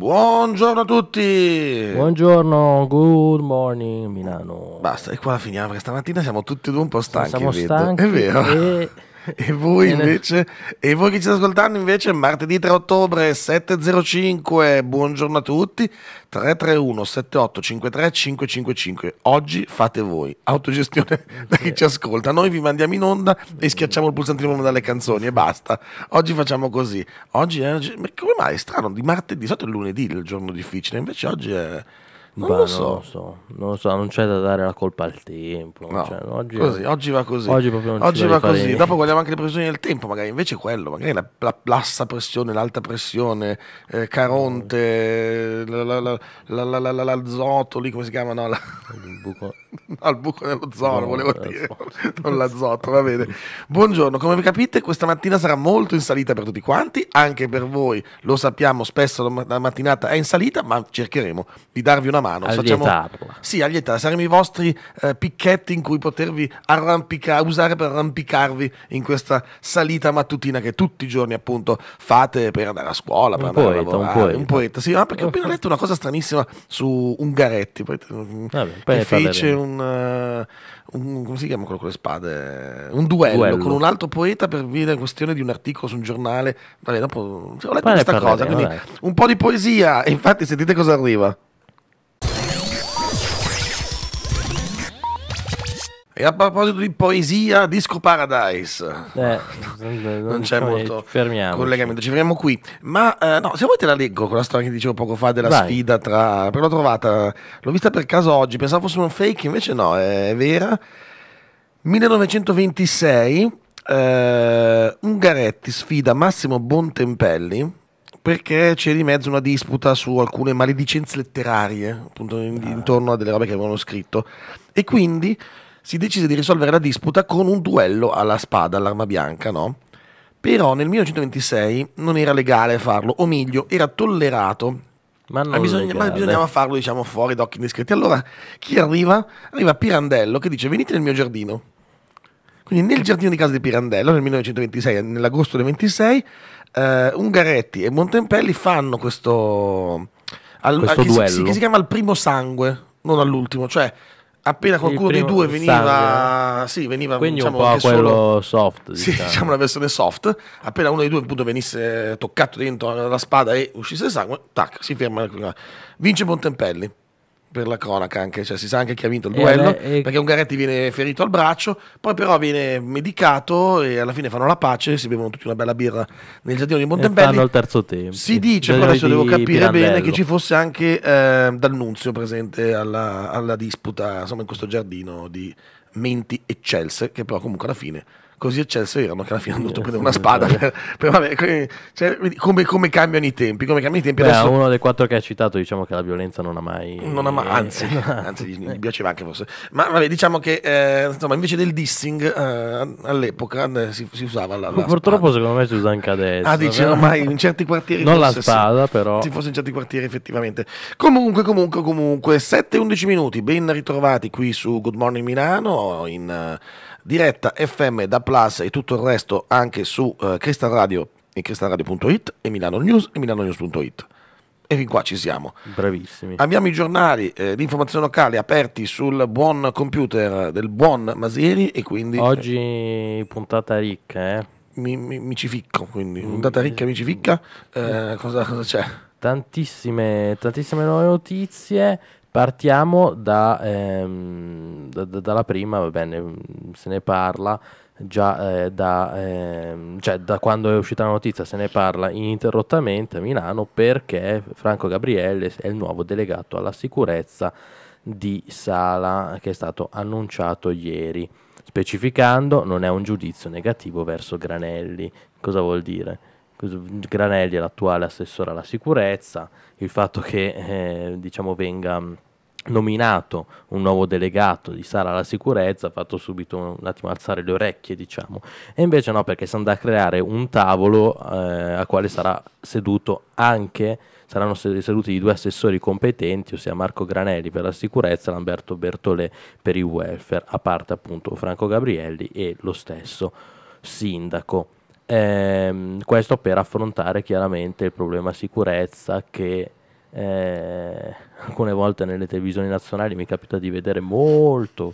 Buongiorno a tutti! Buongiorno, good morning Milano. Basta, e qua finiamo perché stamattina siamo tutti e due un po' stanchi. Siamo stanchi. È vero. E... E voi invece, e voi che ci state ascoltando invece, martedì 3 ottobre 7.05, buongiorno a tutti, 331 7853 555. Oggi fate voi, autogestione da chi ci ascolta. Noi vi mandiamo in onda e schiacciamo il pulsante di nome dalle canzoni e basta. Oggi facciamo così. Oggi è, come mai è strano, di martedì, di solito è lunedì il giorno difficile, invece oggi è... Non, bah, lo, so. non lo, so. non lo so, non c'è da dare la colpa al tempo. No. Cioè, oggi, così, oggi, va così. Oggi, oggi va così. Niente. Dopo guardiamo anche le pressioni del tempo, magari invece quello, magari la, la bassa pressione, l'alta pressione, eh, Caronte, la, l'azoto lì come si chiama? No, la... Il buco al buco dello zoro, no, volevo dire, non l'azoto, va bene. Buongiorno, come capite questa mattina sarà molto in salita per tutti quanti, anche per voi, lo sappiamo, spesso la mattinata è in salita, ma cercheremo di darvi una mano. Facciamo... Sì, aglietarla, saremo i vostri eh, picchetti in cui potervi arrampicare, usare per arrampicarvi in questa salita mattutina che tutti i giorni appunto fate per andare a scuola, per un andare poeta, a lavorare. Un poeta. un poeta, sì, ma perché ho appena letto una cosa stranissima su Ungaretti, poi, Vabbè, che fece un, eh, un, come si chiama quello con le spade? Un duello, duello, con un altro poeta per via della questione di un articolo su un giornale. Vabbè, dopo cioè, ho letto Poi questa cosa, quindi dai. un po' di poesia, infatti sentite cosa arriva. E a proposito di poesia, Disco Paradise. Eh, non, non c'è molto fermiamoci. collegamento, ci fermiamo qui. Ma eh, no, se vuoi te la leggo quella storia che dicevo poco fa della Vai. sfida tra... Però l'ho trovata, l'ho vista per caso oggi, pensavo fosse un fake, invece no, è vera. 1926, eh, Ungaretti sfida Massimo Bontempelli perché c'è di mezzo una disputa su alcune maledicenze letterarie, appunto in, ah. intorno a delle robe che avevano scritto. E quindi si decise di risolvere la disputa con un duello alla spada, all'arma bianca, no? Però nel 1926 non era legale farlo, o meglio, era tollerato. Ma, ma, eh, bisogna, ma bisognava farlo, diciamo, fuori d'occhi occhi indiscreti. Allora chi arriva? Arriva Pirandello che dice: Venite nel mio giardino. Quindi nel giardino di casa di Pirandello nel 1926, nell'agosto del 26, eh, Ungaretti e Montempelli fanno questo, al, questo al, duello. Che si, che si chiama il primo sangue, non all'ultimo. Cioè, appena qualcuno dei due veniva, eh? sì, veniva quindi diciamo, un po' quello solo, soft diciamo. Sì, diciamo la versione soft appena uno dei due appunto venisse toccato dentro la spada e uscisse sangue tac si ferma vince Montempelli per la cronaca anche, cioè si sa anche chi ha vinto il eh, duello, e, e... Eh. perché Ungaretti viene ferito al braccio, poi però viene medicato e alla fine fanno la pace, si bevono tutti una bella birra nel giardino di Montebello. Fanno il terzo tempo. Si dice, però adesso devo capire Pirandello. bene, che ci fosse anche eh, D'Annunzio presente alla, alla disputa, insomma in questo giardino di menti eccelse, che però comunque alla fine così il Chelsea erano che alla fine hanno dovuto eh, prendere una spada. Per, per, vabbè, cioè, come, come, cambiano i tempi? Come cambiano i tempi Beh, adesso... Uno dei quattro che ha citato, diciamo che la violenza non ha mai. Non ha mai anzi, anzi, gli, piaceva anche forse. Ma vabbè, diciamo che eh, insomma, invece del dissing eh, all'epoca eh, si, si, usava la, la Purtroppo, spada. secondo me si usa anche adesso. Ah, dici ormai in certi quartieri. Non la spada, sì, però. si fosse in certi quartieri, effettivamente. Comunque, comunque, comunque, 7-11 minuti, ben ritrovati qui su Good Morning Milano. In, uh, diretta FM da Plus e tutto il resto anche su eh, Crystal Radio e cristalradio.it e Milano News e Milano News.it. E fin qua ci siamo. Bravissimi. Abbiamo i giornali eh, di informazione locale aperti sul buon computer del buon Masieri e quindi... Eh, Oggi puntata ricca, eh? Mi, mi, mi, ci ficco, quindi mm. puntata ricca mi ci ficca. Eh, mm. cosa, cosa c'è? Tantissime, tantissime nuove notizie. Partiamo da, ehm, da, da, dalla prima, va bene, se ne parla già eh, da, ehm, cioè, da, quando è uscita la notizia, se ne parla ininterrottamente a Milano perché Franco Gabriele è il nuovo delegato alla sicurezza di Sala che è stato annunciato ieri, specificando non è un giudizio negativo verso Granelli. Cosa vuol dire? Granelli è l'attuale assessore alla sicurezza, il fatto che eh, diciamo venga nominato un nuovo delegato di sala alla sicurezza, ha fatto subito un, attimo alzare le orecchie, diciamo. E invece no, perché si andrà a creare un tavolo eh, a quale sarà seduto anche saranno seduti i due assessori competenti, ossia Marco Granelli per la sicurezza e Lamberto Bertolè per il welfare, a parte appunto Franco Gabrielli e lo stesso sindaco. Ehm, questo per affrontare chiaramente il problema sicurezza che eh, alcune volte nelle televisioni nazionali mi capita di vedere molto,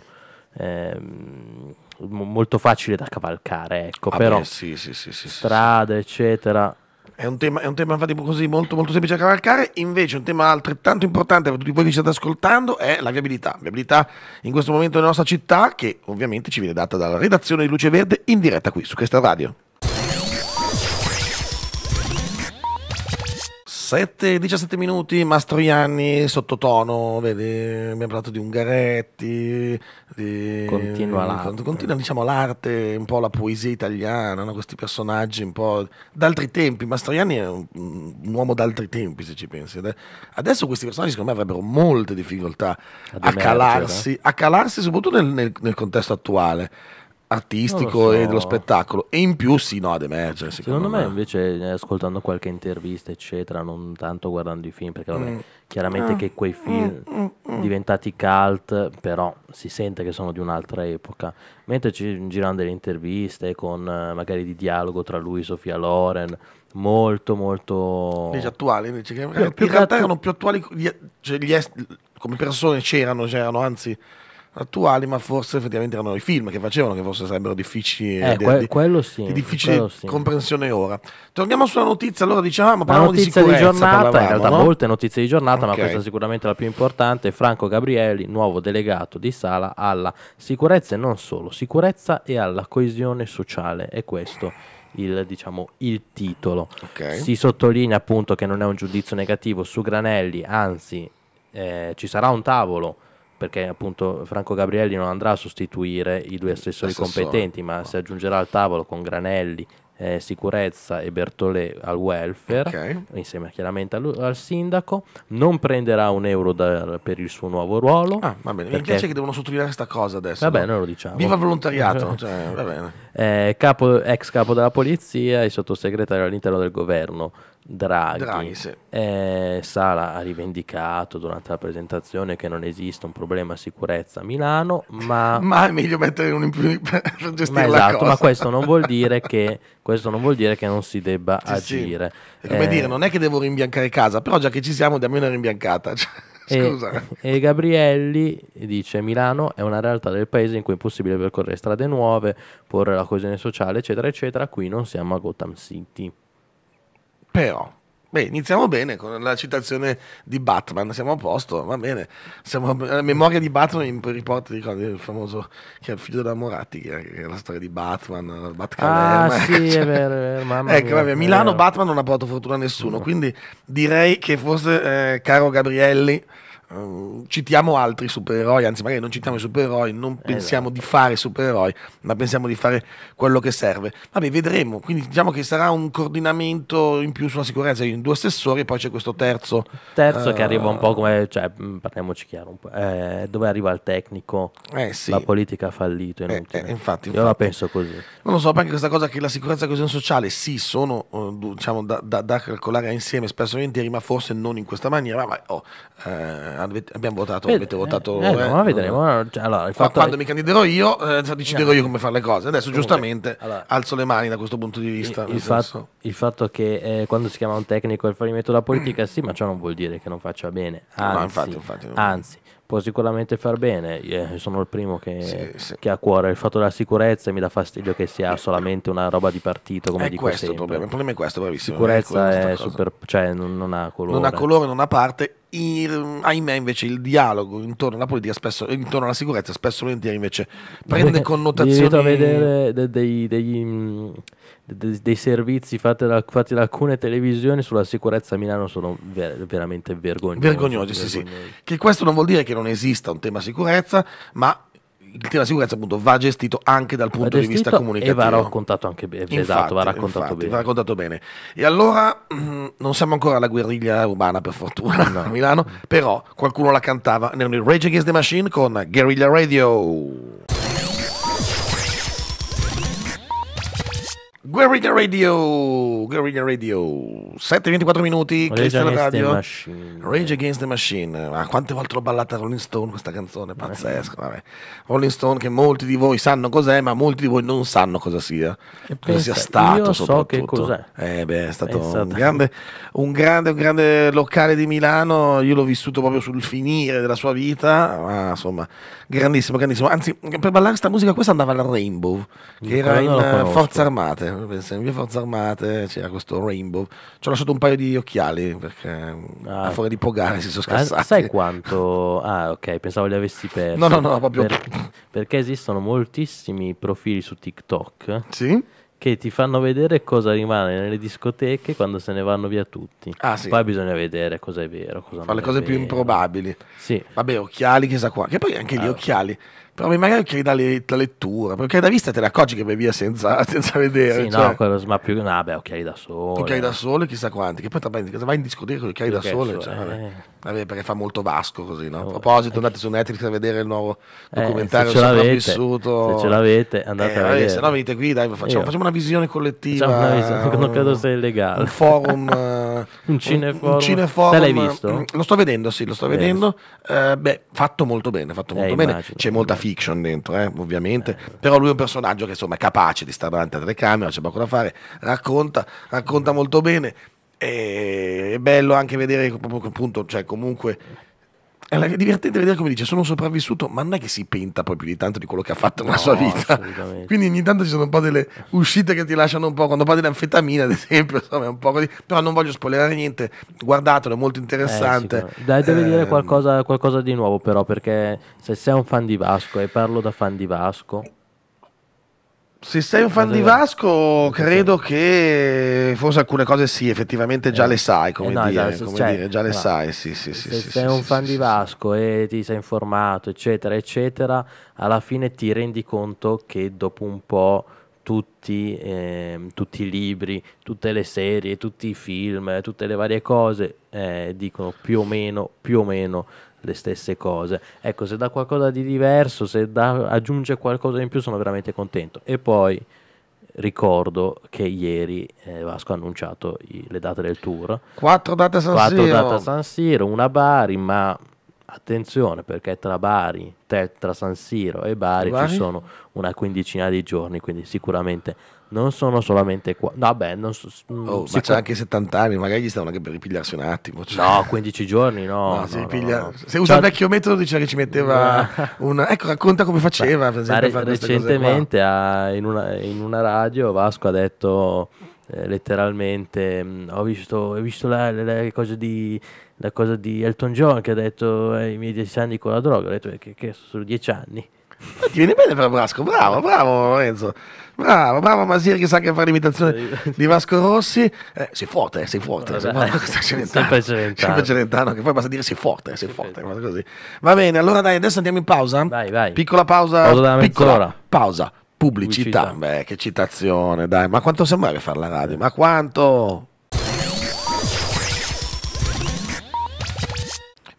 ehm, molto facile da cavalcare, ecco, ah però beh, sì, sì, sì, strade, eccetera. È un, tema, è un tema, infatti, così molto, molto semplice da cavalcare. Invece, un tema altrettanto importante per tutti voi che ci state ascoltando è la viabilità. Viabilità in questo momento nella nostra città, che ovviamente ci viene data dalla redazione di Luce Verde in diretta qui su questa radio. 17, 17 minuti Mastroianni sottotono, vedi, abbiamo parlato di Ungaretti, di, continua, l'arte. continua diciamo, l'arte, un po' la poesia italiana, no? questi personaggi un po' d'altri tempi, Mastroianni è un, un uomo d'altri tempi se ci pensi, adesso questi personaggi secondo me avrebbero molte difficoltà a calarsi, a calarsi soprattutto nel, nel, nel contesto attuale artistico so. e dello spettacolo e in più sì no ad emergere secondo, secondo me. me. invece eh, ascoltando qualche intervista eccetera non tanto guardando i film perché mm. chiaramente mm. che quei mm, film mm, mm, mm. diventati cult però si sente che sono di un'altra epoca mentre ci girano delle interviste con eh, magari di dialogo tra lui e Sofia Loren molto molto invece attuali invece che più, in realtà attu- erano più attuali cioè, est- come persone c'erano c'erano anzi attuali, ma forse effettivamente erano i film che facevano che forse sarebbero difficili eh, di, que- quello sì, di difficile quello sì. comprensione ora. Torniamo sulla notizia, allora diciamo, parliamo di sicurezza. Di giornata, in realtà no? molte notizie di giornata, okay. ma questa è sicuramente la più importante. Franco Gabrielli, nuovo delegato di Sala alla sicurezza e non solo, sicurezza e alla coesione sociale. E questo il, diciamo, il titolo. Okay. Si sottolinea appunto che non è un giudizio negativo su Granelli, anzi eh, ci sarà un tavolo perché appunto Franco Gabrielli non andrà a sostituire i due eh, assessori Assessore. competenti, ma no. si aggiungerà al tavolo con Granelli, eh, Sicurezza e Bertolè al welfare, okay. insieme chiaramente al, al, sindaco. Non prenderà un euro da, per il suo nuovo ruolo. Ah, va bene, perché... mi piace che devono sottolineare questa cosa adesso. Va bene, no? noi lo diciamo. Viva il volontariato! cioè, eh, capo, ex capo della polizia e sottosegretario all'interno del governo. Draghi, Draghi sì. eh, Sala ha rivendicato durante la presentazione che non esiste un problema sicurezza a Milano, ma, ma è meglio mettere un impiego per gestire ma esatto, ma questo non vuol dire che, non, vuol dire che non, si debba sì, agire. Sì. Come eh, dire, non è che devo rimbiancare casa, però già che ci siamo dammi una rimbiancata. Cioè, scusa. E, e, Gabrielli dice: Milano è una realtà del paese in cui è possibile percorrere strade nuove, porre la coesione sociale, eccetera, eccetera. Qui non siamo a Gotham City. Però, beh, iniziamo bene con la citazione di Batman, siamo a posto, va bene. Siamo alla memoria di Batman in riporta di il famoso che è il figlio della Moratti, che è la storia di Batman, Batman. Ah, sì, cioè, è vero, è vero, mamma ecco, mia, Milano vero. Batman non ha portato fortuna a nessuno, quindi direi che forse eh, caro Gabrielli eh, citiamo altri supereroi, anzi magari non citiamo i supereroi, non esatto. pensiamo di fare supereroi, ma pensiamo di fare quello che serve. Vabbè, vedremo, quindi diciamo che sarà un coordinamento in più sulla sicurezza in due assessori e poi c'è questo terzo. Terzo uh, che eh, arriva un po' come, cioè, mm, parliamoci chiaro, eh, dove arriva il tecnico, eh, sì. la politica ha fallito, eh, eh, infatti, infatti, Io la penso così. Non lo so, perché questa cosa che la sicurezza e la coesione sociale sì, sono eh, diciamo, da, da, da calcolare insieme spesso e volentieri, ma forse non in questa maniera, ma oh, eh, abbiamo votato, avete votato. Eh, eh, eh, no, vedremo. Cioè, allora, Qua, quando è... mi candiderò io, eh, eh. deciderò io come fare le cose. Adesso, Comunque, giustamente, allora, alzo le mani da questo punto di vista. Il, il, fatto, il fatto, che eh, quando si chiama un tecnico il fallimento della politica, sì, ma ciò non vuol dire che non faccia bene. Anzi, no, infatti, infatti, anzi può sicuramente far bene. Io sono il primo che, sì, sì. che, ha a cuore il fatto della sicurezza e mi dà fastidio che sia solamente una roba di partito. Come è questo sempre. il problema. Il problema è questo, bravissimo. Sicurezza è, è super, cioè non, non, ha colore. Non ha colore, non ha parte in, ahimè invece il dialogo intorno alla politica spesso, intorno alla sicurezza spesso volentieri invece prende connotazioni a vedere dei, dei, dei, dei, dei servizi fatti da, fatti da, alcune televisioni sulla sicurezza a Milano sono ver veramente vergognosi vergognosi, sì, vergognosi. sì che questo non vuol dire che non esista un tema sicurezza ma il tema sicurezza appunto va gestito anche dal punto gestito, di vista comunicativo. E va raccontato anche bene, esatto, va raccontato infatti, bene. Va raccontato bene. E allora mm, non siamo ancora alla guerriglia urbana per fortuna no. a Milano, però qualcuno la cantava, nel Rage Against the Machine con Guerrilla Radio. Guerrilla Radio, Guerrilla Radio, 7-24 minuti, Rage Against Radio. the Machine. Rage Against the Machine, ma ah, quante volte l'ho ballata Rolling Stone questa canzone, pazzesca, eh. vabbè. Rolling Stone che molti di voi sanno cos'è, ma molti di voi non sanno cosa sia, e cosa sia stato io so che cos'è. Eh beh, è stato un grande, un, grande, un grande locale di Milano, io l'ho vissuto proprio sul finire della sua vita, ma insomma, grandissimo, grandissimo. Anzi, per ballare questa musica questa andava al Rainbow, che era in Forze Armate in via forza armate c'era questo rainbow. Ci ho lasciato un paio di occhiali perché ah. a fuori di pogare si sono ah, scassati. Ah, sai quanto? Ah, ok, pensavo li avessi persi. No, no, no, proprio per... perché esistono moltissimi profili su TikTok. Sì che ti fanno vedere cosa rimane nelle discoteche quando se ne vanno via tutti. Ah, sì. Poi bisogna vedere cosa è vero. Cosa Fa le cose più improbabili. Sì. Vabbè, occhiali, chissà qua. Che poi anche gli ah, occhiali. Però magari a creare la lettura, perché da vista te ne accorgi che vai via senza, senza vedere. Sì, cioè. no, quello, ma più che no, beh, occhiali da sole. Occhiali da sole, chissà quanti, che poi tra vai in discoteca con gli occhiali da sole, sole. Cioè, vabbè. Eh. Vabbè, perché fa molto vasco così, no? Eh, a proposito, eh. andate su Netflix a vedere il nuovo documentario eh, se sopravvissuto. Se ce l'avete, andate eh, a vedere. Se no venite qui, dai, facciamo, facciamo una visione collettiva. Una visione, non credo sia illegale. Un forum. un cineforum. Un cineforum. Te l'hai visto? Mm, lo sto vedendo, sì, lo sto vedendo. Eh, beh, fatto molto bene, fatto molto bene. C'è molta fiducia fiction dentro, eh, ovviamente, eh. però lui è un personaggio che insomma è capace di stare davanti a telecamera, c'è poco da fare, racconta, racconta molto bene è bello anche vedere appunto, cioè comunque è divertente vedere come dice: Sono sopravvissuto, ma non è che si penta poi più di tanto di quello che ha fatto nella no, sua vita. Quindi ogni tanto ci sono un po' delle uscite che ti lasciano un po'. Quando parli di anfetamina, ad esempio, insomma, un po' così. Però non voglio spoilerare niente. Guardatelo, è molto interessante. Eh, Dai, deve eh, dire ehm, qualcosa, qualcosa, di nuovo però, perché se sei un fan di Vasco e parlo da fan di Vasco. Se sei un fan di Vasco, credo che forse alcune cose sì, effettivamente già eh. le sai, come, eh no, dire, esatto, come cioè, dire, già le no, sai, sì, sì, se sì. sei sì, un fan sì, di Vasco sì, e ti sei informato, eccetera, eccetera, alla fine ti rendi conto che dopo un po' tutti, eh, tutti i libri, tutte le serie, tutti i film, tutte le varie cose eh, dicono più o meno, più o meno le stesse cose. Ecco, se dà qualcosa di diverso, se dà, aggiunge qualcosa in più, sono veramente contento. E poi ricordo che ieri eh, Vasco ha annunciato i, le date del tour. Quattro date a San Quattro Siro. date a San Siro, una a Bari, ma attenzione perché tra Bari, tra San Siro e Bari, Bari? ci sono una quindicina di giorni, quindi sicuramente non sono solamente qua. Vabbè, non so, mm, oh, ma c'è anche 70 anni, magari gli stavano anche per ripigliarsi un attimo. Cioè. No, 15 giorni, no. no, no, si no, no Se usa il vecchio metodo, diceva che ci metteva una. Ecco, racconta come faceva. Beh, per esempio, recentemente a, in, una, in una radio Vasco ha detto. Eh, letteralmente mm, ho visto, ho visto la, la, la, cosa di, la, cosa di Elton John che ha detto ai eh, miei 10 anni con la droga ho detto eh, che, che sono 10 anni ti viene bene per Brasco, bravo, bravo Lorenzo. Bravo, bravo Masir che sa che fare l'imitazione di Vasco Rossi. Eh, sei forte, sei forte. Vabbè, sei forte. Celentano. Sempre Celentano. Sempre Celentano, che poi basta dire sei forte, sei forte. Così. Va bene, allora dai, adesso andiamo in pausa. Vai, vai. Piccola pausa. Pausa della mezz'ora. Pausa. Pubblicità. Pubblicità. Beh, che citazione, dai. Ma quanto sembra che fare la radio? Ma quanto?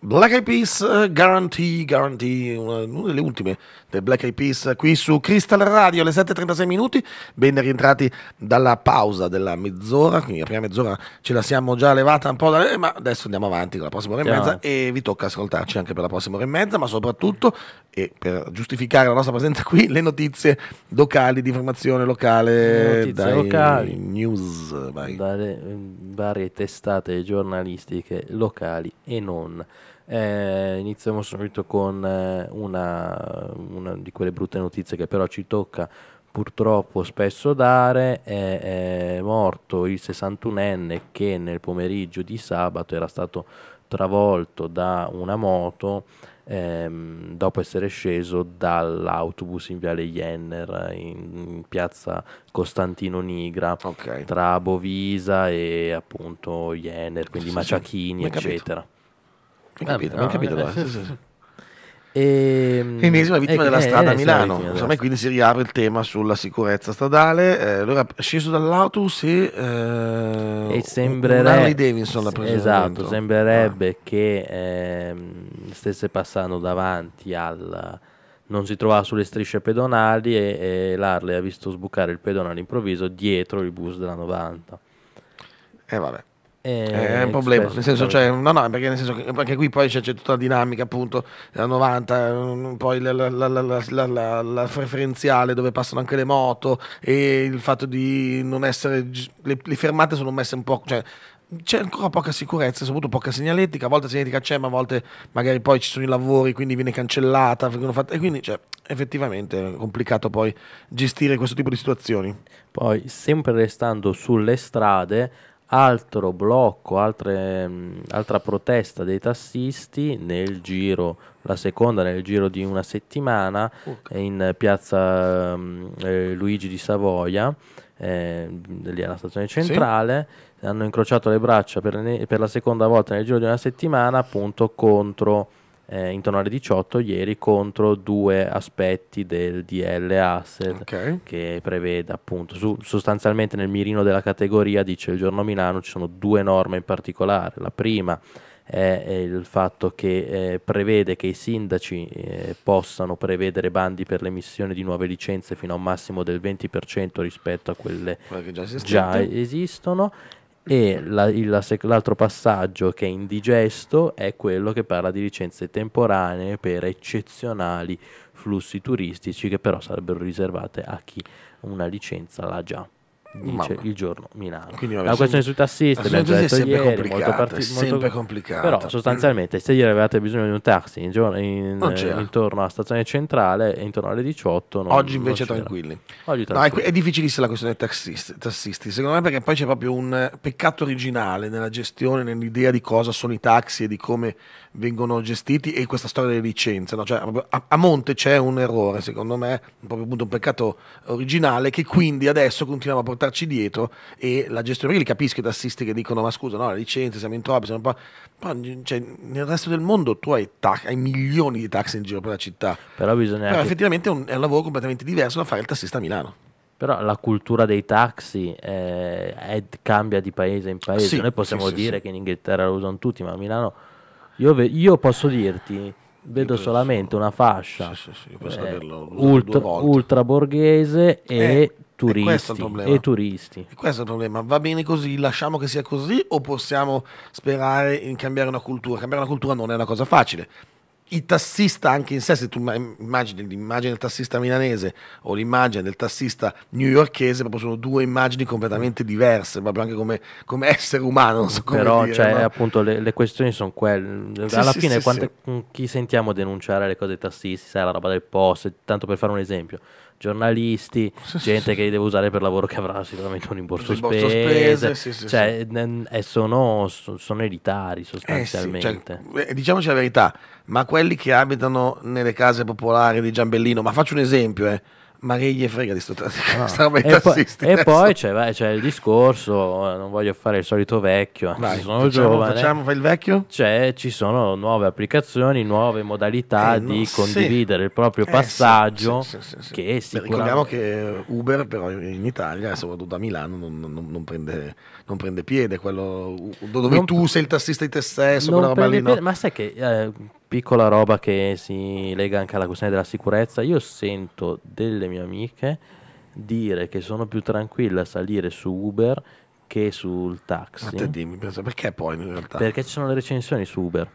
Black Eyed Peas, eh, Guarantee, Guarantee, una delle ultime The Black Eyed Peas qui su Crystal Radio alle 7.36 minuti, ben rientrati dalla pausa della mezz'ora, quindi la prima mezz'ora ce la siamo già levata un po', da, eh, ma adesso andiamo avanti con la prossima ora e mezza e vi tocca ascoltarci anche per la prossima ora e mezza, ma soprattutto e per giustificare la nostra presenza qui le notizie locali di informazione locale, dai locali. news, vai. dalle mm, varie testate giornalistiche locali e non. Eh, iniziamo subito con eh, una, una, di quelle brutte notizie che però ci tocca purtroppo spesso dare. È, è morto il 61enne che nel pomeriggio di sabato era stato travolto da una moto ehm, dopo essere sceso dall'autobus in Viale Jenner in, in piazza Costantino Nigra okay. tra Bovisa e appunto Jenner, quindi sì, Maciachini, sì, eccetera. Capito capito? Eh, no, capito no, E, L'ennesima vittima eh, della eh, strada eh, a Milano. Insomma, quindi si riapre il tema sulla sicurezza stradale. Eh, allora, sceso dall'autobus eh, e, e sembrere... Davidson l'ha Esatto, ah. sembrerebbe ah. che ehm, stesse passando davanti al... Non si trovava sulle strisce pedonali e, e l'Harley ha visto sbucare il pedone all'improvviso dietro il bus della 90. E eh, vabbè. Eh, eh, è un problema, nel senso, cioè, no, no, perché, nel senso che, anche qui poi c'è, c'è, tutta la dinamica appunto della 90, mm, poi la, la, la, la, preferenziale dove passano anche le moto e il fatto di non essere, le, le fermate sono messe un po', cioè, c'è ancora poca sicurezza, soprattutto poca segnaletica, a volte segnaletica c'è ma a volte magari poi ci sono i lavori quindi viene cancellata fatte, e quindi cioè, effettivamente è complicato poi gestire questo tipo di situazioni. Poi sempre restando sulle strade altro blocco, altre, mh, mm, altra protesta dei tassisti nel giro, la seconda nel giro di una settimana okay. in piazza mh, mm, eh, Luigi di Savoia, eh, lì alla stazione centrale, sì. hanno incrociato le braccia per, per la seconda volta nel giro di una settimana appunto contro eh, intorno alle 18 ieri contro due aspetti del DL Asset okay. che prevede appunto su, sostanzialmente nel mirino della categoria dice il giorno Milano ci sono due norme in particolare la prima è il fatto che eh, prevede che i sindaci eh, possano prevedere bandi per l'emissione di nuove licenze fino a un massimo del 20% rispetto a quelle già, già, esistono e la, il, la, l'altro passaggio che è indigesto è quello che parla di licenze temporanee per eccezionali flussi turistici che però sarebbero riservate a chi una licenza l'ha già dice Mamma. il giorno Milano. Quindi, vabbè, la questione sui tassisti, è già detto ieri, molto parti- sempre complicata. Però sostanzialmente se ieri avevate bisogno di un taxi in giorno, in, eh, intorno alla stazione centrale, intorno alle 18, non, oggi invece tranquilli. Oggi tranquilli. No, è, è difficilissima la questione dei taxisti, tassisti, secondo me perché poi c'è proprio un peccato originale nella gestione, nell'idea di cosa sono i taxi e di come vengono gestiti e questa storia delle licenze. No? Cioè, a, a, monte c'è un errore, secondo me, proprio appunto un peccato originale che quindi adesso continuiamo a portare starci dietro e la gestione, li capisco i tassisti che dicono ma scusa no, le licenze, siamo in troppi, siamo un po'... Però, cioè, nel resto del mondo tu hai, tac, hai, milioni di taxi in giro per la città. Però bisogna... Però anche... effettivamente è un, è un lavoro completamente diverso da fare il tassista a Milano. Però la cultura dei taxi eh, è, cambia di paese in paese. Sì, Noi possiamo sì, dire sì. che in Inghilterra lo usano tutti, ma a Milano io, io posso dirti, vedo penso, solamente una fascia eh, ultra, ultra, borghese e eh turisti e, e turisti. E questo è il problema. Va bene così, lasciamo che sia così o possiamo sperare in cambiare una cultura? Cambiare una cultura non è una cosa facile. Il tassista anche in sé, se tu immagini l'immagine del tassista milanese o l'immagine del tassista newyorchese, proprio sono due immagini completamente diverse, proprio anche come, come essere umano. Non So come Però dire, cioè, no? appunto le, le, questioni sono quelle. Sì, Alla sì, fine sì, quante, chi sentiamo denunciare le cose dei tassisti, sai la roba del post, tanto per fare un esempio giornalisti, gente che li deve usare per lavoro che avrà sicuramente un rimborso, rimborso spese, spese sì, cioè, eh, sono, sono, elitari eh, cioè, sostanzialmente. Eh cioè, diciamoci la verità, ma quelli che abitano nelle case popolari di Giambellino, ma faccio un esempio, eh, ma che gli frega di sto no. Ah. e, poi, e poi c'è, c'è, il discorso eh, non voglio fare il solito vecchio Vai, sono facciamo, giovane facciamo fai il vecchio ci sono nuove applicazioni nuove modalità eh, di no, condividere sì. il proprio eh, passaggio sì, sì, che ricordiamo che Uber però in Italia soprattutto a Milano non, non, non, prende, non prende, piede quello dove tu sei il tassista di te stesso quella roba lì, no? ma sai che eh, piccola roba che si lega anche alla questione della sicurezza, io sento delle mie amiche dire che sono più tranquille a salire su Uber che sul taxi. Ma te dimmi, perché poi in realtà? Perché ci sono le recensioni su Uber.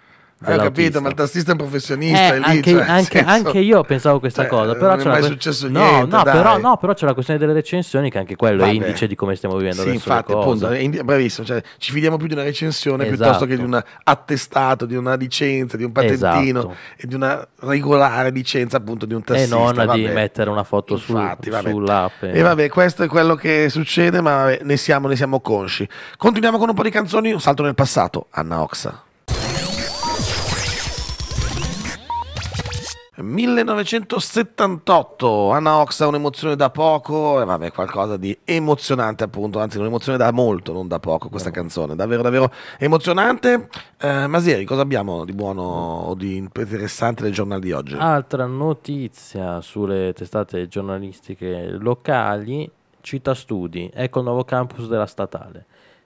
Ah, ho capito, ma il tassista è un professionista. Eh, lì, anche, cioè, anche, senso, anche, io pensavo questa cioè, cosa. Però non è mai que... successo no, niente. No però, no, però, c'è la questione delle recensioni, che anche quello Vabbè. è indice di come stiamo vivendo sì, adesso. Infatti, appunto, bravissimo. Cioè, ci fidiamo più di una recensione esatto. piuttosto che di esatto. un attestato, di una licenza, di un patentino esatto. e di una regolare licenza, appunto, di un tassista. E non vabbè. di mettere una foto infatti, su, sull'app. E vabbè, questo è quello che succede, ma vabbè, ne, siamo, ne siamo consci. Continuiamo con un po' di canzoni. Un salto nel passato, Anna Oxa. 1978, Anna ha un'emozione da poco, e vabbè, qualcosa di emozionante appunto, anzi un'emozione da molto, non da poco questa no. canzone, davvero davvero emozionante. Eh, Masieri, cosa abbiamo di buono o di interessante nel giornale di oggi? Altra notizia sulle testate giornalistiche locali, Città Studi, ecco il nuovo campus della statale,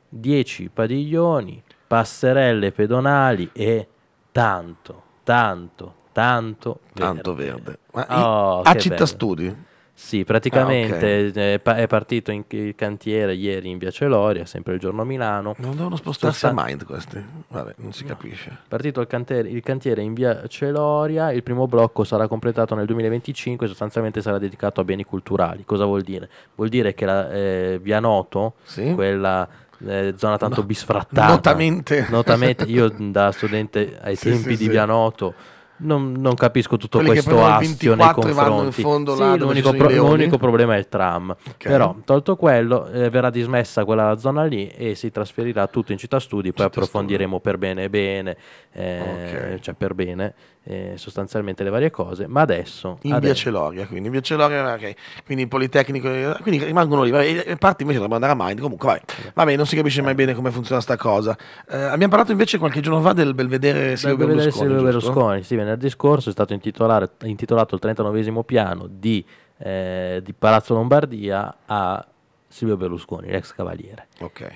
10 padiglioni, passerelle pedonali e tanto, tanto Tanto verde. Tanto verde. Oh, a Città bello. Studi? Sì, praticamente ah, okay. Eh, è partito in, il cantiere ieri in Via Celoria, sempre il giorno Milano. Non devono spostarsi Sostan- a Mind questi, Vabbè, non si no. capisce. È partito il cantiere, il cantiere, in Via Celoria, il primo blocco sarà completato nel 2025 sostanzialmente sarà dedicato a beni culturali. Cosa vuol dire? Vuol dire che la, eh, Via Noto, sì? quella eh, zona tanto no, bisfrattata. Notamente. notamente. io da studente ai sì, tempi sì, di Via Noto non, non capisco tutto Quelli questo astio nei confronti. Sì, l'unico, pro- l'unico, problema è il tram. Okay. Però, tolto quello, eh, verrà dismessa quella zona lì e si trasferirà tutto in città studi. Poi città approfondiremo studi. per bene, bene, eh, okay. cioè per bene eh, sostanzialmente le varie cose, ma adesso... In adesso... via Celoria, quindi, via Celoria, okay. quindi il Politecnico, quindi rimangono lì, vabbè, eh, parti invece dovrebbero andare a Mind, comunque vai. vabbè non si capisce mai eh. bene come funziona sta cosa. Eh, abbiamo parlato invece qualche giorno fa del Belvedere Silvio Berlusconi. Silvio Berlusconi, sì, venerdì scorso è stato intitolato il 39 piano di, eh, di Palazzo Lombardia a Silvio Berlusconi, l'ex cavaliere. Ok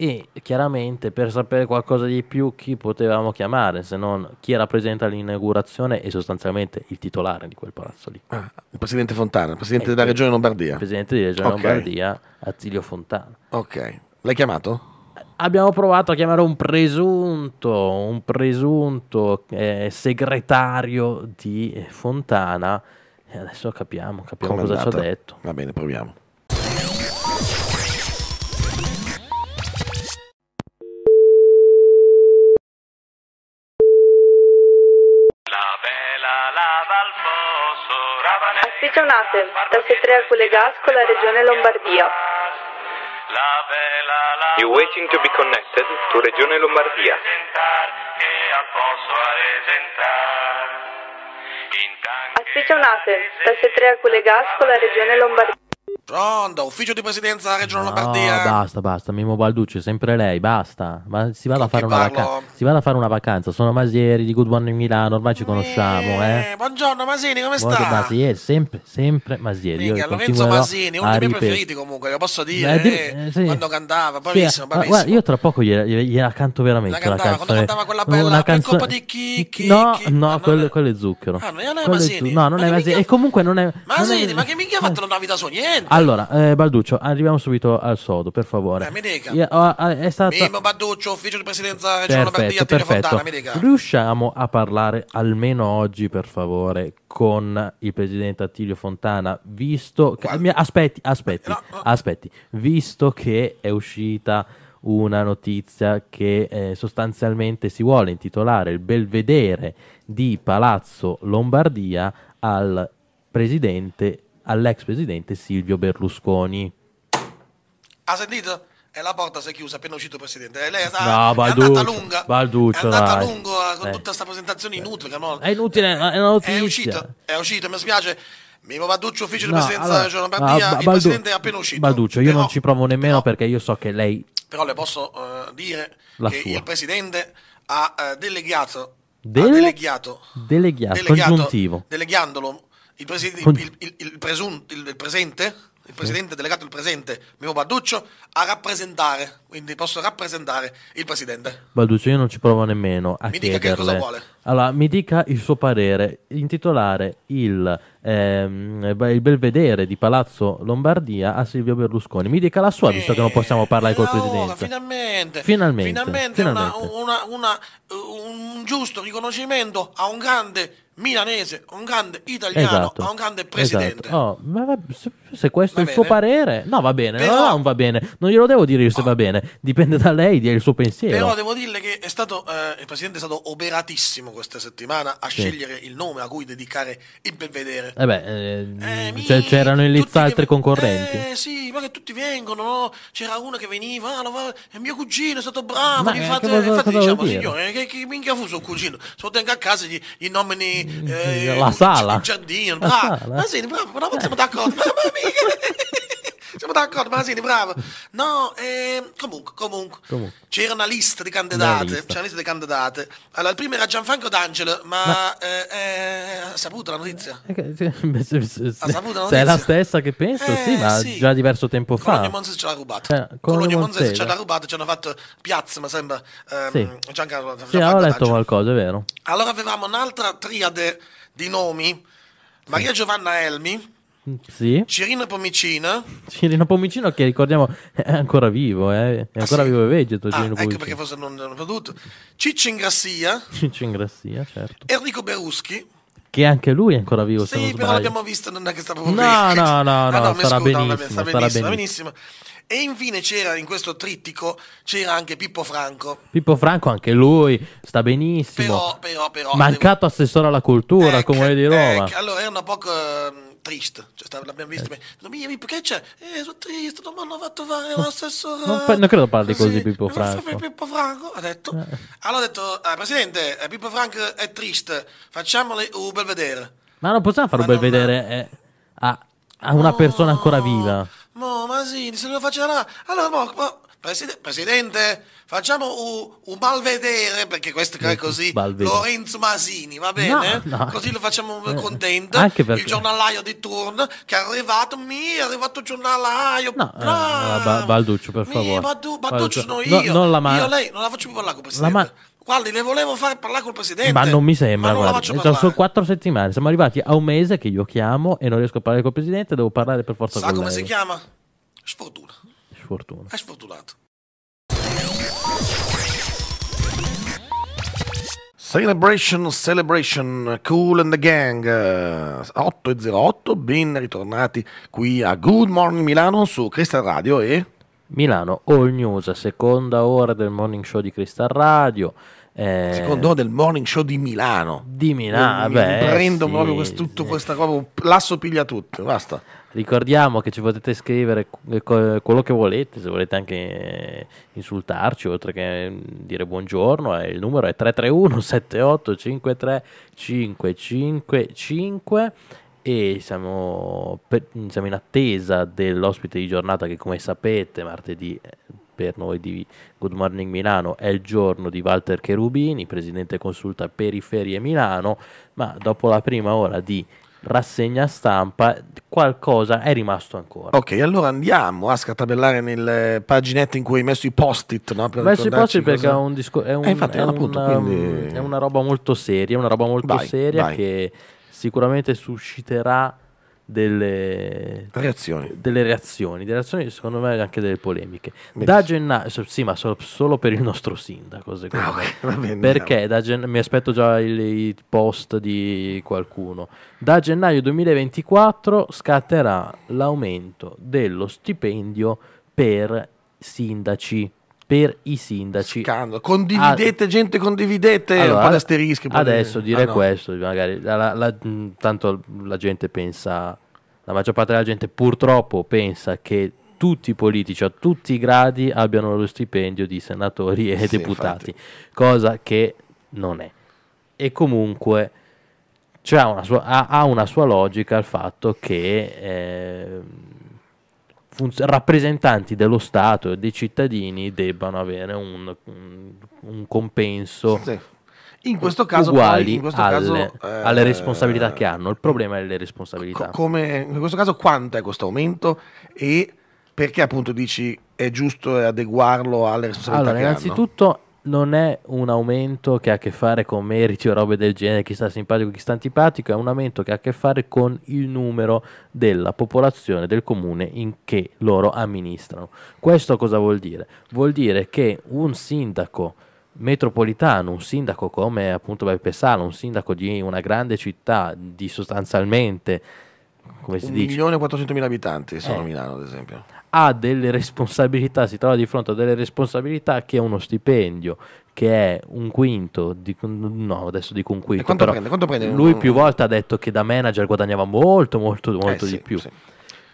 e chiaramente per sapere qualcosa di più chi potevamo chiamare se non chi rappresenta l'inaugurazione e sostanzialmente il titolare di quel palazzo lì. Ah, il presidente Fontana, il presidente e della eh, regione Lombardia. Il presidente della regione okay. Lombardia, Attilio Fontana. Ok, l'hai chiamato? Abbiamo provato a chiamare un presunto, un presunto eh, segretario di Fontana e adesso capiamo, capiamo Com'è cosa ci ha detto. Va bene, proviamo. Fabrizio Natem, dal Setrea Culegas con la regione Lombardia. You waiting to be connected to Regione Lombardia. Attrice Natem, dal Setrea Culegas con la regione Lombardia. Pronto, ufficio di presidenza della Regione no, Lombardia. Basta, basta, Mimmo Balducci, sempre lei, basta. Ma si vada, vaca- si vada, a fare una vacanza. Sono Masieri di Good One in Milano, ormai ci conosciamo. Eh, eh. Buongiorno Masini, come Buongiorno, sta? Masieri, eh, sempre, sempre Masieri. Minchia, Lorenzo Masini, uno dei miei preferiti comunque, lo posso dire. Eh, dir- eh, sì. Quando cantava, bravissimo, sì, bravissimo. Guarda, io tra poco gliela, gliela canto veramente la, cantava, la canzone. Quando cantava quella bella, una canzone... colpa di chi, chi No, chi, no, no quello, è... quello, è zucchero. Ah, non è Masini? No, non è Masini. E comunque non è... Masini, ma che minchia ha fatto la vita su Niente. Allora, eh, Balduccio, arriviamo subito al sodo, per favore. Eh, mi dica. Io, oh, è stata... Mimmo Balduccio, ufficio di presidenza Regione Verdia, Fontana, mi dica. Riusciamo a parlare almeno oggi, per favore, con il presidente Attilio Fontana, visto che... Guarda. Aspetti, aspetti, no. aspetti. Visto che è uscita una notizia che eh, sostanzialmente si vuole intitolare il belvedere di Palazzo Lombardia al presidente all'ex presidente Silvio Berlusconi. Ha sentito? E eh, la porta si è chiusa appena uscito il presidente. Eh, lei è, no, è Balduccio, andata lunga. Balduccio, è andata dai. lungo eh, con eh. tutta questa presentazione inutile. No? È inutile, è una notizia. È uscito, è uscito, mi spiace. Mimo Balduccio, ufficio no, di presidenza allora, Giorno cioè, Bandia, no, il presidente è appena uscito. Balduccio, io però, non ci provo nemmeno però, perché io so che lei... Però le posso uh, dire che sua. il presidente ha uh, delegato... Dele... Ha delegato, delegato, delegato... Congiuntivo. Delegandolo il, preside, il, il, presun, presente, il, presidente delegato il presente Mimo Balduccio a rappresentare quindi posso rappresentare il presidente Balduccio io non ci provo nemmeno a mi chiederle. dica che cosa vuole allora mi dica il suo parere intitolare il, ehm, il belvedere di Palazzo Lombardia a Silvio Berlusconi mi dica la sua e... visto che non possiamo parlare col eh, presidente finalmente finalmente, finalmente, finalmente. Una, una, una, un giusto riconoscimento a un grande milanese, un grande italiano, esatto, a un grande presidente. Esatto. Oh, va, se, se, questo è il suo parere, no, va bene, però, no, non va bene, non glielo devo dire io se oh, va bene, dipende da lei, dia il suo pensiero. Però devo dirle che è stato, eh, il presidente è stato oberatissimo questa settimana a sì. scegliere il nome a cui dedicare il belvedere. Eh beh, eh, eh mi, c'erano in lista altri che, concorrenti. Eh sì, ma che tutti vengono, no? c'era uno che veniva, ah, no, va, è mio cugino, è stato bravo, ma gli eh, fate, eh, cosa, infatti cosa diciamo, signore, che, che minchia fu suo cugino? Se lo tengo a casa gli, gli nomini eh, uhum. é, la sala. Ciandino, ah, ma sì, bravo, bravo, siamo d'accordo. Ma, ma Siamo d'accordo, Masini, bravo. No, eh, comunque, comunque, comunque, c'era una lista di candidate. Lista. C'era una lista di candidate. Allora, il primo era Gianfranco D'Angelo, ma, ma... Eh, eh, ha saputo la notizia? Eh, ha saputo la notizia? è la stessa che penso, sì, eh, ma sì. già diverso tempo fa. Cologno Monzes ce l'ha rubata. Eh, Cologno Monzes ce l'ha rubata, ci hanno fatto piazza, mi sembra. Ehm, sì. Giancarlo, sì, ho letto qualcosa, è vero. Allora avevamo un'altra triade di nomi. Maria Giovanna Elmi sì. Cirino Pomicina. Cirino Pomicino che ricordiamo è ancora vivo, eh? è ah, ancora ah, sì. vivo e vegeto. Ah, ecco perché forse non l'hanno veduto. Ciccio Ingrassia. Ciccio Ingrassia, certo. Enrico Beruschi. Che anche lui è ancora vivo. Sì, se non però sbaglio. l'abbiamo visto, non è che sta proprio No, no, no, ah, no, no sarà, scudo, benissimo, sarà benissimo. Sarà benissimo. benissimo. E infine c'era in questo trittico c'era anche Pippo Franco. Pippo Franco, anche lui sta benissimo. Però, però, però. Mancato devo... assessore alla cultura, ec, ecco, comune di Roma. Ec, ecco, allora era un po' uh, triste. Cioè, l'abbiamo visto. Eh. Ma, mi, perché c'è? Eh, sono triste, non mi hanno fatto fare l'assessore. non, non credo parli così, così Pippo Franco. Pippo Franco ha detto. Eh. Allora ho detto, ah, Presidente, eh, Pippo Franco è triste, facciamole un bel vedere. Ma non possiamo fare un bel vedere eh, a, a una no. persona ancora viva. Mo, ma sì, se lo faccerà. Allora, mo, mo preside, presidente, facciamo un, un belvedere, perché questo è ecco, così, Balvedere. Lorenzo Masini, va bene? No, no. Così lo facciamo eh, contento. Anche perché... Il giornalaio di turno che è arrivato, mi è arrivato il giornalaio. No, eh, Balduccio, per favore. Mi, Baldu, Balduccio, Balduccio, sono io. No, non la mano. Io lei, non la faccio più parlare con presidente. La ma- Guardi, le volevo fare parlare col presidente. Ma non mi sembra. Ma non Sono su quattro settimane. Siamo arrivati a un mese che io chiamo e non riesco a parlare col presidente. Devo parlare per forza Sa con lei. Sa come si chiama? Sfortuna. Sfortuna. È sfortunato. Celebration, Celebration, Cool and the Gang, 8.08, ben ritornati qui a Good Morning Milano su Crystal Radio e... Milano All News, seconda ora del morning show di Crystal Radio, eh, Secondo del morning show di Milano. Di Milano, beh. Prendo sì, proprio questo, tutto sì. questa cosa, l'asso piglia tutto, basta. Ricordiamo che ci potete scrivere eh, quello che volete, se volete anche insultarci, oltre che mm, dire buongiorno, eh, il numero è 331 78 53 555 e siamo, siamo in attesa dell'ospite di giornata che come sapete martedì eh, per noi di Good Morning Milano è il giorno di Walter Cherubini, presidente consulta Periferie Milano, ma dopo la prima ora di rassegna stampa qualcosa è rimasto ancora ok allora andiamo a scatabellare nelle paginette in cui hai messo i post-it no? per messo i post-it perché è, un disco- è, eh, un, eh, infatti, è, ah, una, quindi... è, una, roba molto seria una roba molto vai, seria vai. che sicuramente susciterà delle reazioni. delle reazioni, delle reazioni secondo me anche delle polemiche. Benissimo. Da gennaio, sì, ma so, solo per il nostro sindaco, secondo no, ah, me. Perché gen- mi aspetto già i post di qualcuno. Da gennaio 2024 scatterà l'aumento dello stipendio per sindaci per i sindaci. Scandalo. Ah, condividete, ah, gente, condividete. Allora, adesso dire ah, no. questo, magari, la, la, mm, tanto la gente pensa, la maggior parte della gente purtroppo pensa che tutti i politici a tutti i gradi abbiano lo stipendio di senatori e sì, deputati, infatti. cosa che non è. E comunque una sua, ha, ha, una sua logica il fatto che... Eh, funz- rappresentanti dello Stato e dei cittadini debbano avere un, un, compenso. Sì. In questo caso, uguali in questo alle, caso, eh, alle, responsabilità che hanno. Il problema è le responsabilità. Co- come, in questo caso, quanto è questo aumento e perché appunto dici è giusto adeguarlo alle responsabilità? Allora, innanzitutto hanno? non è un aumento che ha a che fare con meriti o robe del genere, chi sta simpatico, chi sta antipatico, è un aumento che ha a che fare con il numero della popolazione del comune in che loro amministrano. Questo cosa vuol dire? Vuol dire che un sindaco metropolitano, un sindaco come appunto Valpesano, un sindaco di una grande città di sostanzialmente 1.400.000 abitanti sono eh. Milano ad esempio ha delle responsabilità, si trova di fronte a delle responsabilità che è uno stipendio, che è un quinto, di, no adesso dico un quinto, quanto prende, quanto prende? lui più volte ha detto che da manager guadagnava molto molto eh, molto eh, di sì, più. Sì.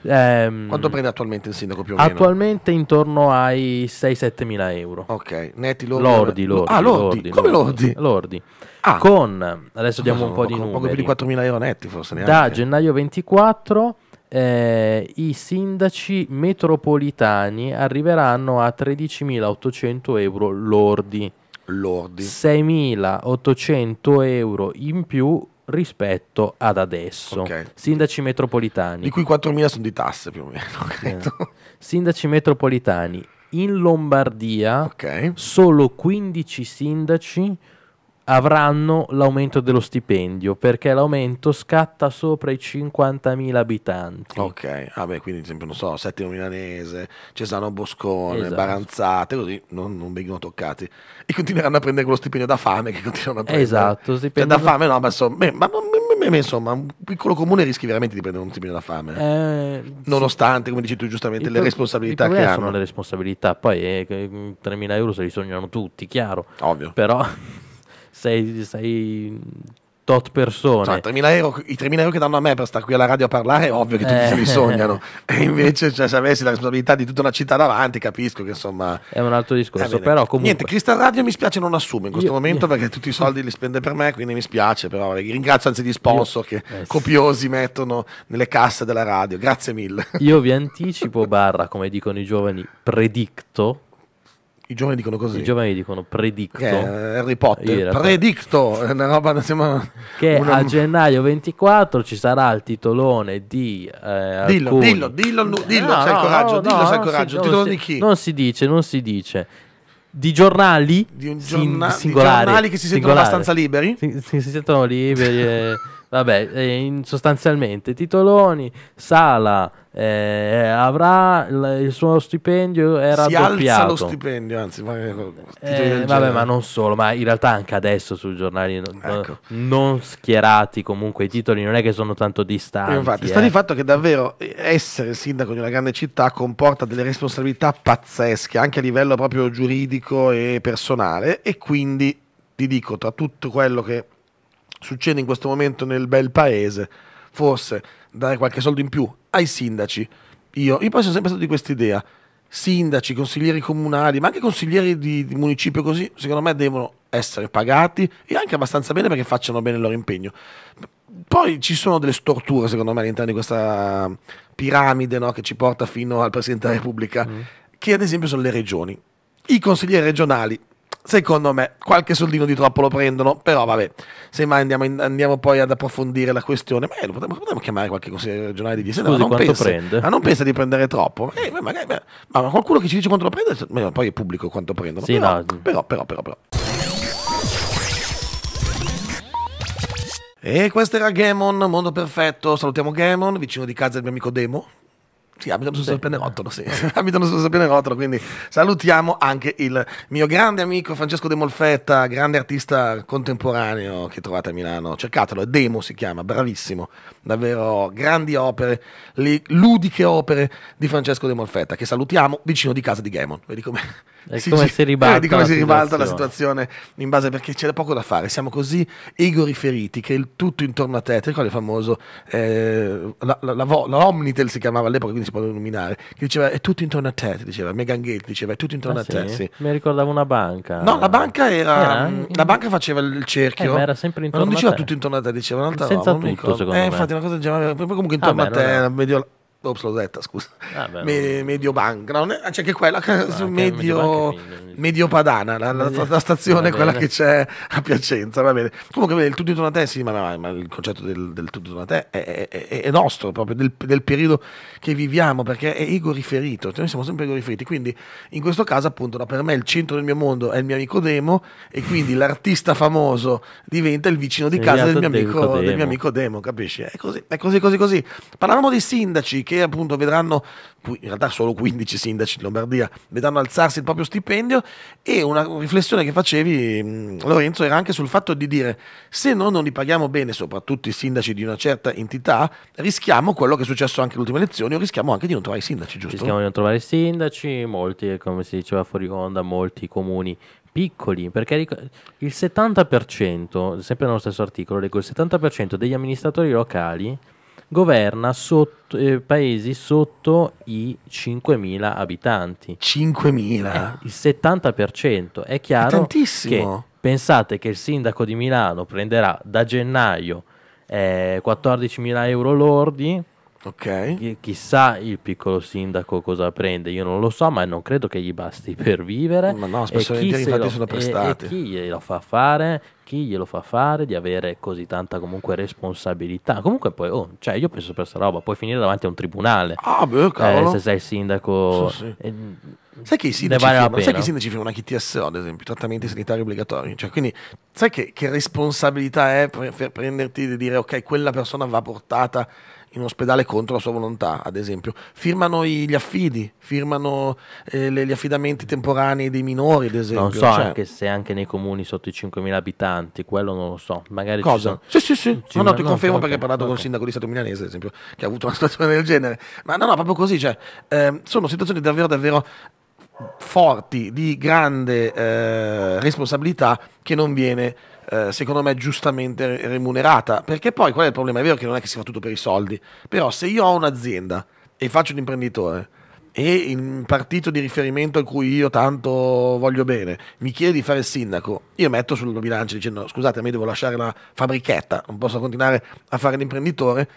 Ehm, quanto prende attualmente il sindaco più o meno? Attualmente intorno ai 6-7 mila euro. Ok, netti lordi. Lordi, ah, lordi. Ah, lordi. lordi Come lordi? Lordi. Ah. Con, adesso ah, diamo un po' di numeri. Poco più di 4 mila euro netti forse neanche. Da gennaio 24 eh, i sindaci metropolitani arriveranno a 13.800 euro lordi. Lordi. 6.800 euro in più rispetto ad adesso. Okay. Sindaci metropolitani. Di cui 4.000 sono di tasse più o meno. Eh. Sindaci metropolitani. In Lombardia okay. solo 15 sindaci avranno l'aumento dello stipendio perché l'aumento scatta sopra i 50.000 abitanti. Ok, vabbè, ah quindi ad esempio, non so, Settimo Milanese, Cesano Boscone, esatto. Baranzate, così non, non, vengono toccati e continueranno a prendere quello stipendio da fame che continuano a prendere. Esatto, cioè, stipendio... Cioè, da fame no, ma insomma, beh, ma, ma, ma, insomma, un piccolo comune rischi veramente di prendere un stipendio da fame. Eh, Nonostante, sì. come dici tu giustamente, il le responsabilità che hanno. sono le responsabilità, poi eh, 3.000 mm, euro se li sognano tutti, chiaro. Ovvio. Però sei, sei tot persone. Cioè, 3.000 euro, I 3.000 euro che danno a me per stare qui alla radio a parlare è ovvio che tutti eh. se li eh. sognano. E invece cioè, se avessi la responsabilità di tutta una città davanti capisco che insomma... È un altro discorso. Eh, però comunque... Niente, Crystal Radio mi spiace non assume in questo io, momento io... perché tutti i soldi li spende per me, quindi mi spiace. Però ringrazio anzi gli sponsor io... che eh, copiosi mettono nelle casse della radio. Grazie mille. Io vi anticipo, barra, come dicono i giovani, predicto i giovani dicono così. I giovani dicono predicto. Che Harry Potter, predicto, è una roba sembra che una... a gennaio 24 ci sarà il titolone di eh, Dillo, alcuni... dillo, dillo, dillo, dillo no, no, coraggio, no, dillo no, coraggio, si, non, si, non si dice, non si dice di giornali di, giorna- singolari, di giornali che si sentono singolari. abbastanza liberi si, si, si sentono liberi e, Vabbè, eh, sostanzialmente Titoloni, Sala eh, avrà l- il suo stipendio era si alza lo stipendio, anzi, ma eh, vabbè, ma non solo, ma in realtà anche adesso sui giornali ecco. non schierati comunque i titoli non è che sono tanto distanti. Eh, infatti, sta eh. di fatto che davvero eh, essere sindaco di una grande città comporta delle responsabilità pazzesche anche a livello proprio giuridico e personale e quindi ti dico tra tutto quello che succede in questo momento nel bel paese, forse dare qualche soldo in più ai sindaci. Io, io poi sono sempre stato di questa idea. Sindaci, consiglieri comunali, ma anche consiglieri di, di municipio così, secondo me devono essere pagati e anche abbastanza bene perché facciano bene il loro impegno. Poi ci sono delle storture, secondo me, all'interno di questa piramide no, che ci porta fino al Presidente della Repubblica, mm. che ad esempio sono le regioni. I consiglieri regionali Secondo me qualche soldino di troppo lo prendono, però vabbè, semmai andiamo, andiamo poi ad approfondire la questione. Ma eh, potremmo, potremmo, chiamare qualche consigliere regionale di Scusi, ma non, pensa, prende? ma non pensa di prendere troppo. Eh, magari, beh, ma qualcuno che ci dice quanto lo prende, poi è pubblico quanto prendono. Sì, però, no. però, però, però, però. E questo era Gamon, Mondo Perfetto. Salutiamo Gamon, vicino di casa il mio amico Demo. Sì, abitano sullo sì. pianerottolo, sì. abitano sullo pianerottolo, quindi salutiamo anche il mio grande amico Francesco De Molfetta, grande artista contemporaneo che trovate a Milano. Cercatelo, è Demo si chiama, bravissimo davvero grandi opere, le ludiche opere di Francesco De Molfetta, che salutiamo vicino di casa di Gaemon. Vedi come, si, come, si, ribalta, vedi come si ribalta la situazione in base perché c'è poco da fare. Siamo così egoriferiti che il tutto intorno a te, ti ricordi il famoso, eh, la, la, la, la, Omnitel si chiamava all'epoca, quindi si può nominare, che diceva è tutto intorno a te, ti diceva, Megan Gate diceva è tutto intorno ah, a sì? te. Sì. Mi ricordava una banca. No, la banca era... era? La banca faceva il cerchio. Eh, ma era sempre intorno a te. Non diceva tutto intorno a te, diceva un'altra Senza roba. Tutto, secondo eh, me. infatti una cosa del genere. Poi comunque ah, intorno ah, beh, a te, allora... medio Ops, l'ho detta, scusa. Ah, beh, Me, no. Mediobanca, no, c'è cioè anche quella, ah, medio, Padana, la, la, la, stazione quella che c'è a Piacenza, va bene. Comunque il tutto intorno a te, sì, ma, ma, il concetto del, del tutto intorno è, è, è, nostro, proprio del, del, periodo che viviamo, perché è ego riferito, cioè noi siamo sempre ego riferiti, quindi in questo caso appunto no, per me il centro del mio mondo è il mio amico Demo e quindi l'artista famoso diventa il vicino di casa del mio, amico, del mio, amico, Demo, capisci? È così, è così, così, così. Parlavamo dei sindaci che che appunto vedranno, in realtà solo 15 sindaci di Lombardia, vedranno alzarsi il proprio stipendio e una riflessione che facevi mm, Lorenzo era anche sul fatto di dire se noi non li paghiamo bene, soprattutto i sindaci di una certa entità, rischiamo quello che è successo anche nelle ultime elezioni o rischiamo anche di non trovare i sindaci, giusto? Rischiamo di non trovare i sindaci, molti, eh, come si diceva fuori onda, molti comuni piccoli, perché il 70%, sempre nello stesso articolo, leggo il 70% degli amministratori locali governa sotto, eh, paesi sotto i 5.000 abitanti. 5.000? Eh, il 70%. È chiaro È che pensate che il sindaco di Milano prenderà da gennaio eh, 14.000 euro lordi Ok. Chissà il piccolo sindaco cosa prende, io non lo so, ma non credo che gli basti per vivere. Ma no, spesso e infatti lo, sono prestati. E, e chi glielo fa fare? Chi glielo fa fare di avere così tanta comunque responsabilità? Comunque poi, oh, cioè io penso per questa roba, puoi finire davanti a un tribunale. Ah beh, oh, cavolo. Eh, se sei sindaco... Sì, sì. Eh, sai che i sindaci, vale firma, sai che i sindaci firmano anche TSO, ad esempio, trattamenti sanitari obbligatori. Cioè, quindi sai che, che responsabilità è per, per prenderti e dire ok, quella persona va portata in ospedale contro la sua volontà, ad esempio. Firmano gli affidi, firmano eh, le, gli affidamenti temporanei dei minori, ad esempio. Non so cioè... anche se anche nei comuni sotto i 5.000 abitanti, quello non lo so. Magari Cosa? Ci sono... Sì, sì, sì. Ci no, no, ti no, confermo no, perché okay, ho parlato okay. con il sindaco di Stato Milanese, ad esempio, che ha avuto una situazione del genere. Ma no, no, proprio così, cioè, eh, sono situazioni davvero, davvero forti, di grande eh, responsabilità che non viene eh, secondo me giustamente remunerata, perché poi qual è il problema? È vero che non è che si fa tutto per i soldi, però se io ho un'azienda e faccio un imprenditore e il partito di riferimento a cui io tanto voglio bene mi chiede di fare il sindaco, io metto sul bilancio dicendo scusate, a me devo lasciare la fabbrichetta, non posso continuare a fare l'imprenditore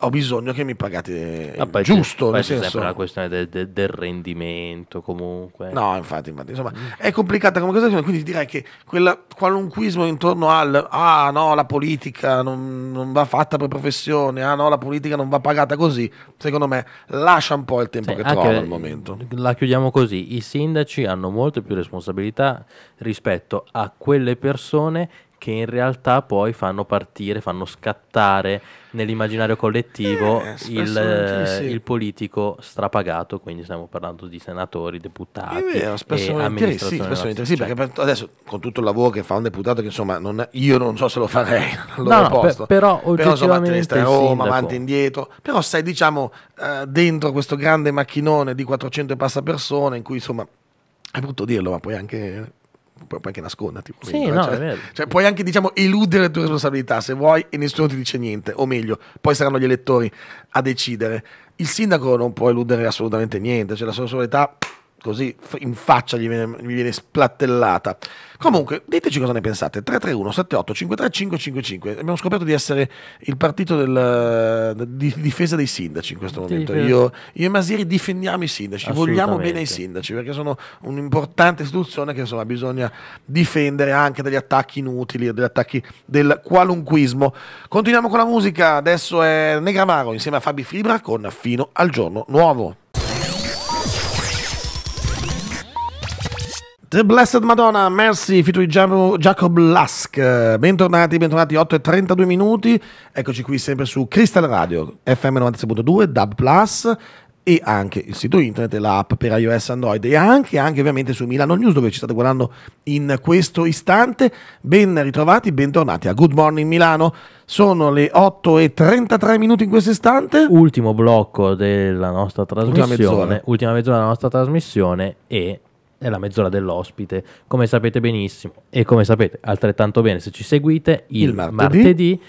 ho bisogno che mi pagate ah, giusto. Poi c'è senso... la questione del, del, del, rendimento comunque. No, infatti, infatti insomma, mm. è complicata come cosa, quindi direi che quel qualunquismo intorno al ah no, la politica non, non, va fatta per professione, ah no, la politica non va pagata così, secondo me lascia un po' il tempo sì, che trova al momento. La chiudiamo così, i sindaci hanno molto più responsabilità rispetto a quelle persone che in realtà poi fanno partire, fanno scattare nell'immaginario collettivo eh, il, sì. Eh, il, politico strapagato, quindi stiamo parlando di senatori, deputati vero, spesso e amministrazione sì, spesso sì, perché cioè per, adesso con tutto il lavoro che fa un deputato che insomma non, io non so se lo farei al loro no, posto, per, però, però insomma Roma, avanti e indietro, però sei diciamo eh, dentro questo grande macchinone di 400 e passa persone in cui insomma è brutto dirlo ma poi anche puoi anche nasconderti. Sì, no, cioè, cioè, puoi anche diciamo, eludere le tue responsabilità se vuoi e nessuno ti dice niente, o meglio, poi saranno gli elettori a decidere. Il sindaco non può eludere assolutamente niente, cioè la sua responsabilità così in faccia gli viene, gli viene splattellata. Comunque, diteci cosa ne pensate. 331 78 53 555. Abbiamo scoperto di essere il partito della, di, di difesa dei sindaci in questo momento. Io, io, e Masieri difendiamo i sindaci, vogliamo bene i sindaci perché sono un'importante istituzione che insomma, bisogna difendere anche dagli attacchi inutili, dagli attacchi del qualunquismo. Continuiamo con la musica. Adesso è Negramaro insieme a Fabi Fibra con Fino al giorno nuovo. The Blessed Madonna, Mercy, featuring Jacob Lask. Bentornati, bentornati, 8 e 32 minuti. Eccoci qui sempre su Crystal Radio, FM 96.2, Dub Plus e anche il sito internet e l'app per iOS Android e anche, anche ovviamente su Milano News dove ci state guardando in questo istante. Ben ritrovati, bentornati a Good Morning Milano. Sono le 8 e 33 minuti in questo istante. Ultimo blocco della nostra trasmissione. Ultima mezz'ora, ultima mezz'ora della nostra trasmissione e è la mezz'ora dell'ospite, come sapete benissimo e come sapete altrettanto bene se ci seguite il, il martedì, martedì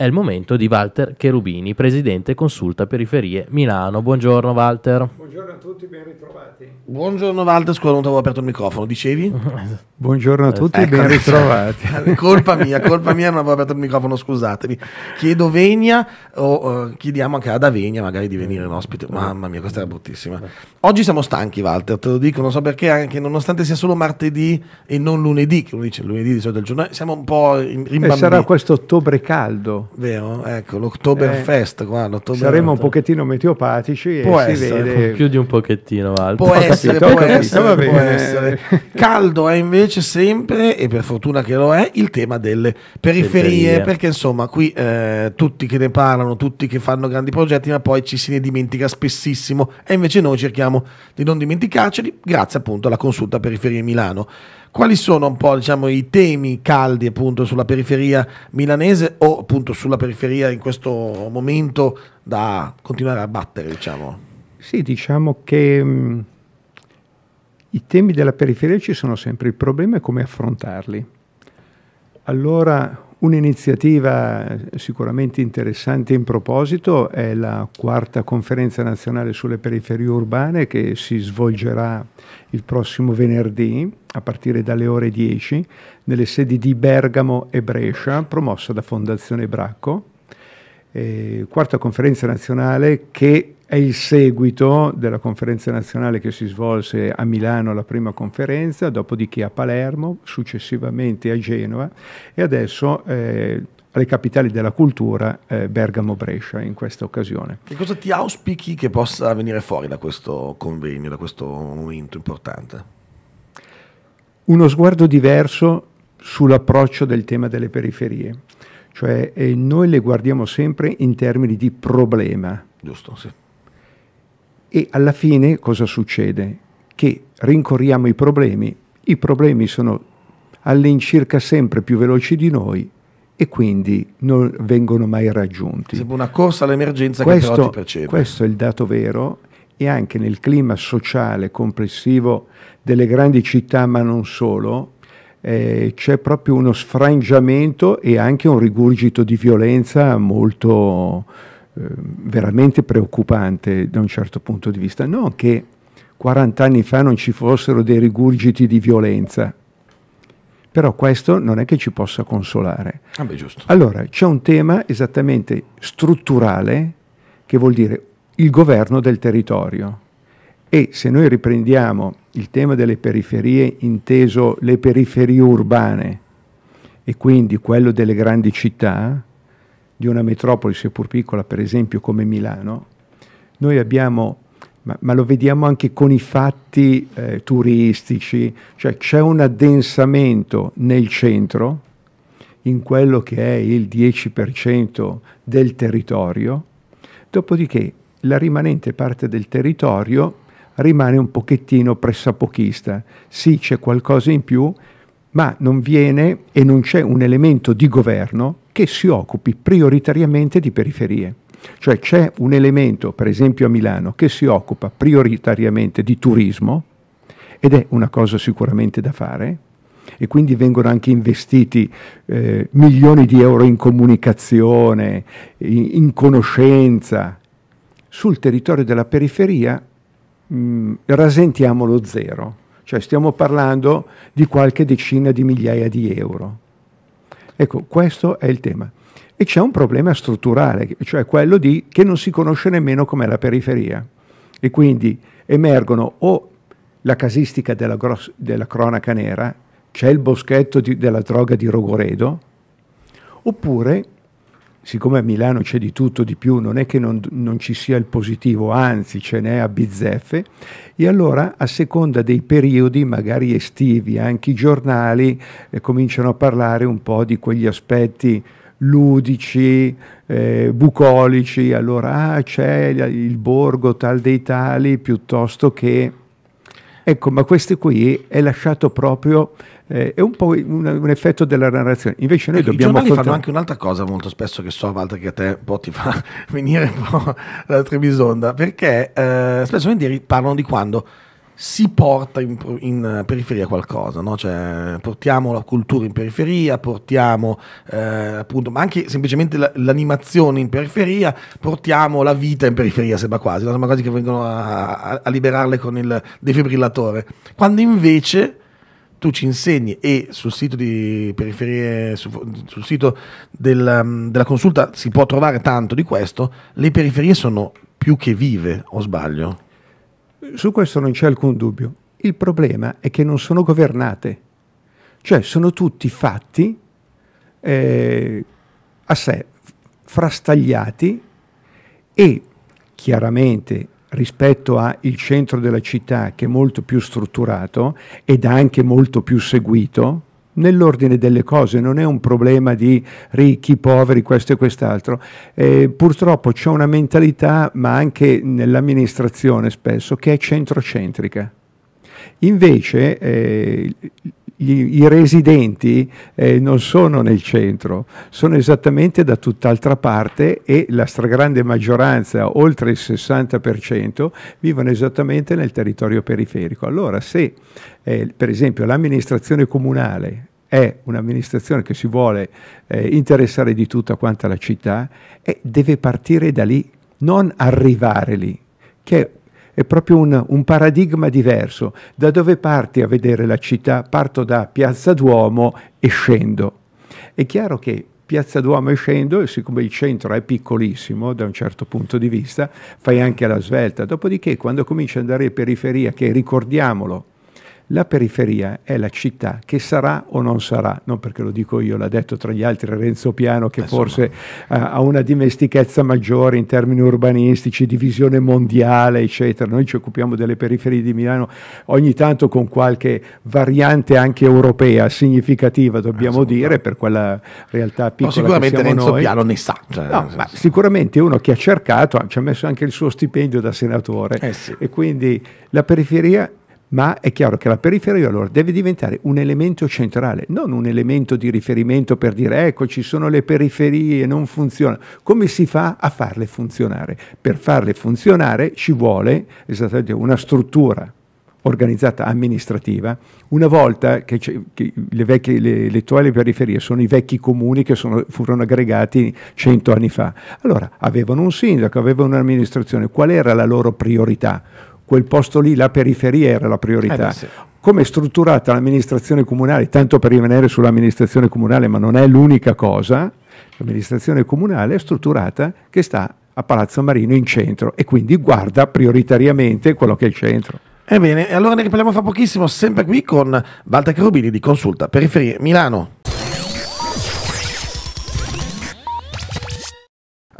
è il momento di Walter Cherubini, presidente consulta periferie Milano. Buongiorno Walter. Buongiorno a tutti, ben ritrovati. Buongiorno Walter, scusa non ti avevo aperto il microfono, dicevi? Buongiorno a tutti, ecco, ben ritrovati. colpa mia, colpa mia, non avevo aperto il microfono, scusatemi. Chiedo Venia o uh, chiediamo anche ad Avenia magari di venire in ospite. Mamma mia, questa era bruttissima. Oggi siamo stanchi Walter, te lo dico, non so perché, anche nonostante sia solo martedì e non lunedì, che uno dice lunedì di solito del giorno, siamo un po' rimbambiti. E sarà questo ottobre caldo vero? Ecco, l'Oktoberfest eh, qua. L'Oktober saremo un pochettino meteopatici può e essere, si vede... Più di un pochettino, Alto. Può, essere, capito, può, essere, può essere, Caldo è invece sempre, e per fortuna che lo è, il tema delle periferie, periferie. perché insomma qui eh, tutti che ne parlano, tutti che fanno grandi progetti, ma poi ci se ne dimentica spessissimo e invece noi cerchiamo di non dimenticarceli grazie appunto alla consulta Periferie Milano. Quali sono un po' diciamo, i temi caldi appunto sulla periferia milanese o appunto sulla periferia in questo momento da continuare a battere? Diciamo? Sì, diciamo che mh, i temi della periferia ci sono sempre, il problema è come affrontarli. Allora Un'iniziativa eh, sicuramente interessante in proposito è la quarta conferenza nazionale sulle periferie urbane che si svolgerà il prossimo venerdì a partire dalle ore 10 nelle sedi di Bergamo e Brescia promossa da Fondazione Bracco. Eh, quarta conferenza nazionale che è il seguito della conferenza nazionale che si svolse a Milano la prima conferenza, dopodiché a Palermo, successivamente a Genova e adesso eh, alle capitali della cultura eh, Bergamo-Brescia in questa occasione. Che cosa ti auspichi che possa venire fuori da questo convegno, da questo momento importante? Uno sguardo diverso sull'approccio del tema delle periferie, cioè eh, noi le guardiamo sempre in termini di problema. Giusto, sì e alla fine cosa succede? Che rincorriamo i problemi, i problemi sono all'incirca sempre più veloci di noi e quindi non vengono mai raggiunti. Sembra una corsa all'emergenza questo, che però ti precede. Questo è il dato vero e anche nel clima sociale complessivo delle grandi città, ma non solo, eh, c'è proprio uno sfrangiamento e anche un rigurgito di violenza molto, Ehm, veramente preoccupante da un certo punto di vista. Non che 40 anni fa non ci fossero dei rigurgiti di violenza, però questo non è che ci possa consolare. Ah beh, allora, c'è un tema esattamente strutturale che vuol dire il governo del territorio. E se noi riprendiamo il tema delle periferie, inteso le periferie urbane, e quindi quello delle grandi città, di una metropoli, seppur piccola, per esempio come Milano, noi abbiamo, ma, ma lo vediamo anche con i fatti eh, turistici, cioè c'è un addensamento nel centro, in quello che è il 10% del territorio, dopodiché la rimanente parte del territorio rimane un pochettino pressapochista. Sì, c'è qualcosa in più, ma non viene e non c'è un elemento di governo che si occupi prioritariamente di periferie. Cioè c'è un elemento, per esempio a Milano, che si occupa prioritariamente di turismo ed è una cosa sicuramente da fare e quindi vengono anche investiti eh, milioni di euro in comunicazione, in, in conoscenza. Sul territorio della periferia mh, mm, rasentiamo lo zero, cioè stiamo parlando di qualche decina di migliaia di euro Ecco, questo è il tema. E c'è un problema strutturale, cioè quello di che non si conosce nemmeno com'è la periferia. E quindi emergono o la casistica della, gross, della cronaca nera, c'è il boschetto di, della droga di Rogoredo, oppure siccome a Milano c'è di tutto, di più, non è che non, non, ci sia il positivo, anzi ce n'è a bizzeffe, e allora a seconda dei periodi, magari estivi, anche i giornali eh, cominciano a parlare un po' di quegli aspetti ludici, eh, bucolici, allora ah, c'è il borgo tal dei tali piuttosto che... Ecco, ma questo qui è lasciato proprio eh, è un po' un, un, effetto della narrazione. Invece noi e ecco, dobbiamo... I affrontare... fanno anche un'altra cosa molto spesso che so, Walter, che a te un po' ti fa venire un po' la trebisonda, perché eh, spesso volentieri parlano di quando si porta in, in periferia qualcosa, no? cioè, portiamo la cultura in periferia, portiamo eh, appunto, ma anche semplicemente l'animazione in periferia, portiamo la vita in periferia, sembra quasi, no? sembra quasi che vengono a, a, a liberarle con il defibrillatore, quando invece tu ci insegni e sul sito, su, sul sito del, mm, della consulta si può trovare tanto di questo, le periferie sono più che vive, o sbaglio? Su questo non c'è alcun dubbio. Il problema è che non sono governate, cioè sono tutti fatti eh, a sé, frastagliati e chiaramente rispetto al centro della città che è molto più strutturato ed anche molto più seguito, nell'ordine delle cose, non è un problema di ricchi, poveri, questo e quest'altro. Eh, purtroppo c'è una mentalità, ma anche nell'amministrazione spesso, che è centrocentrica. Invece eh, i, i residenti eh, non sono nel centro, sono esattamente da tutt'altra parte e la stragrande maggioranza, oltre il 60%, vivono esattamente nel territorio periferico. Allora se eh, per esempio l'amministrazione comunale è un'amministrazione che si vuole eh, interessare di tutta quanta la città e eh, deve partire da lì, non arrivare lì, che è è proprio un, un, paradigma diverso. Da dove parti a vedere la città? Parto da Piazza Duomo e scendo. È chiaro che Piazza Duomo e scendo, e siccome il centro è piccolissimo da un certo punto di vista, fai anche la svelta. Dopodiché, quando cominci ad andare in periferia, che ricordiamolo, la periferia è la città che sarà o non sarà, non perché lo dico io, l'ha detto tra gli altri Renzo Piano che Insomma. forse ha, eh, ha una dimestichezza maggiore in termini urbanistici, di visione mondiale, eccetera. Noi ci occupiamo delle periferie di Milano ogni tanto con qualche variante anche europea significativa, dobbiamo dire, per quella realtà piccola. Ma sicuramente Renzo noi. Piano ne sa. Cioè, no, ma sicuramente uno che ha cercato, ci ha messo anche il suo stipendio da senatore eh sì. e quindi la periferia ma è chiaro che la periferia allora deve diventare un elemento centrale, non un elemento di riferimento per dire ecco ci sono le periferie, non funziona. Come si fa a farle funzionare? Per farle funzionare ci vuole esattamente una struttura organizzata amministrativa, una volta che, che le, vecchie, le, le, attuali periferie sono i vecchi comuni che sono, furono aggregati cento anni fa, allora avevano un sindaco, avevano un'amministrazione, qual era la loro priorità? quel posto lì, la periferia era la priorità. Eh sì. Come è strutturata l'amministrazione comunale, tanto per rimanere sull'amministrazione comunale, ma non è l'unica cosa, l'amministrazione comunale è strutturata che sta a Palazzo Marino in centro e quindi guarda prioritariamente quello che è il centro. Ebbene, e allora ne riparliamo fra pochissimo, sempre qui con Balta Cherubini di Consulta Periferie Milano.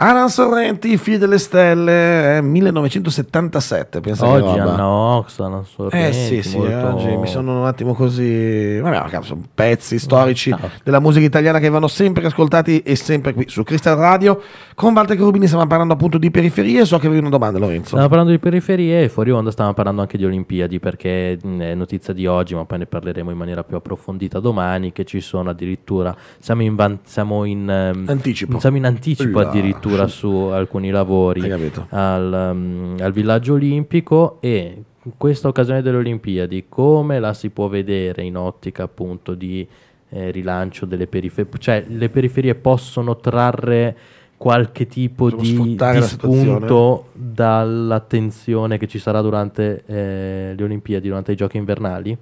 Alan Sorrenti, Figli delle Stelle, eh, 1977, pensa Oggi Anna ah, Ox, Alan Sorrenti. Eh sì, sì, molto... oggi mi sono un attimo così... Vabbè, sono pezzi storici no. Ah, della musica italiana che vanno sempre ascoltati e sempre qui su Crystal Radio. Con Walter Rubini stiamo parlando appunto di periferie, so che avevi una domanda Lorenzo. Stiamo parlando di periferie e fuori onda stavamo parlando anche di Olimpiadi perché mm, è notizia di oggi, ma poi ne parleremo in maniera più approfondita domani, che ci sono addirittura... Siamo in... Van, siamo in, ehm, anticipo. Siamo in anticipo addirittura addirittura su alcuni lavori al, um, al villaggio olimpico e questa occasione delle Olimpiadi come la si può vedere in ottica appunto di eh, rilancio delle periferie, cioè le periferie possono trarre qualche tipo Possiamo di, di spunto dall'attenzione che ci sarà durante eh, le Olimpiadi, durante i giochi invernali?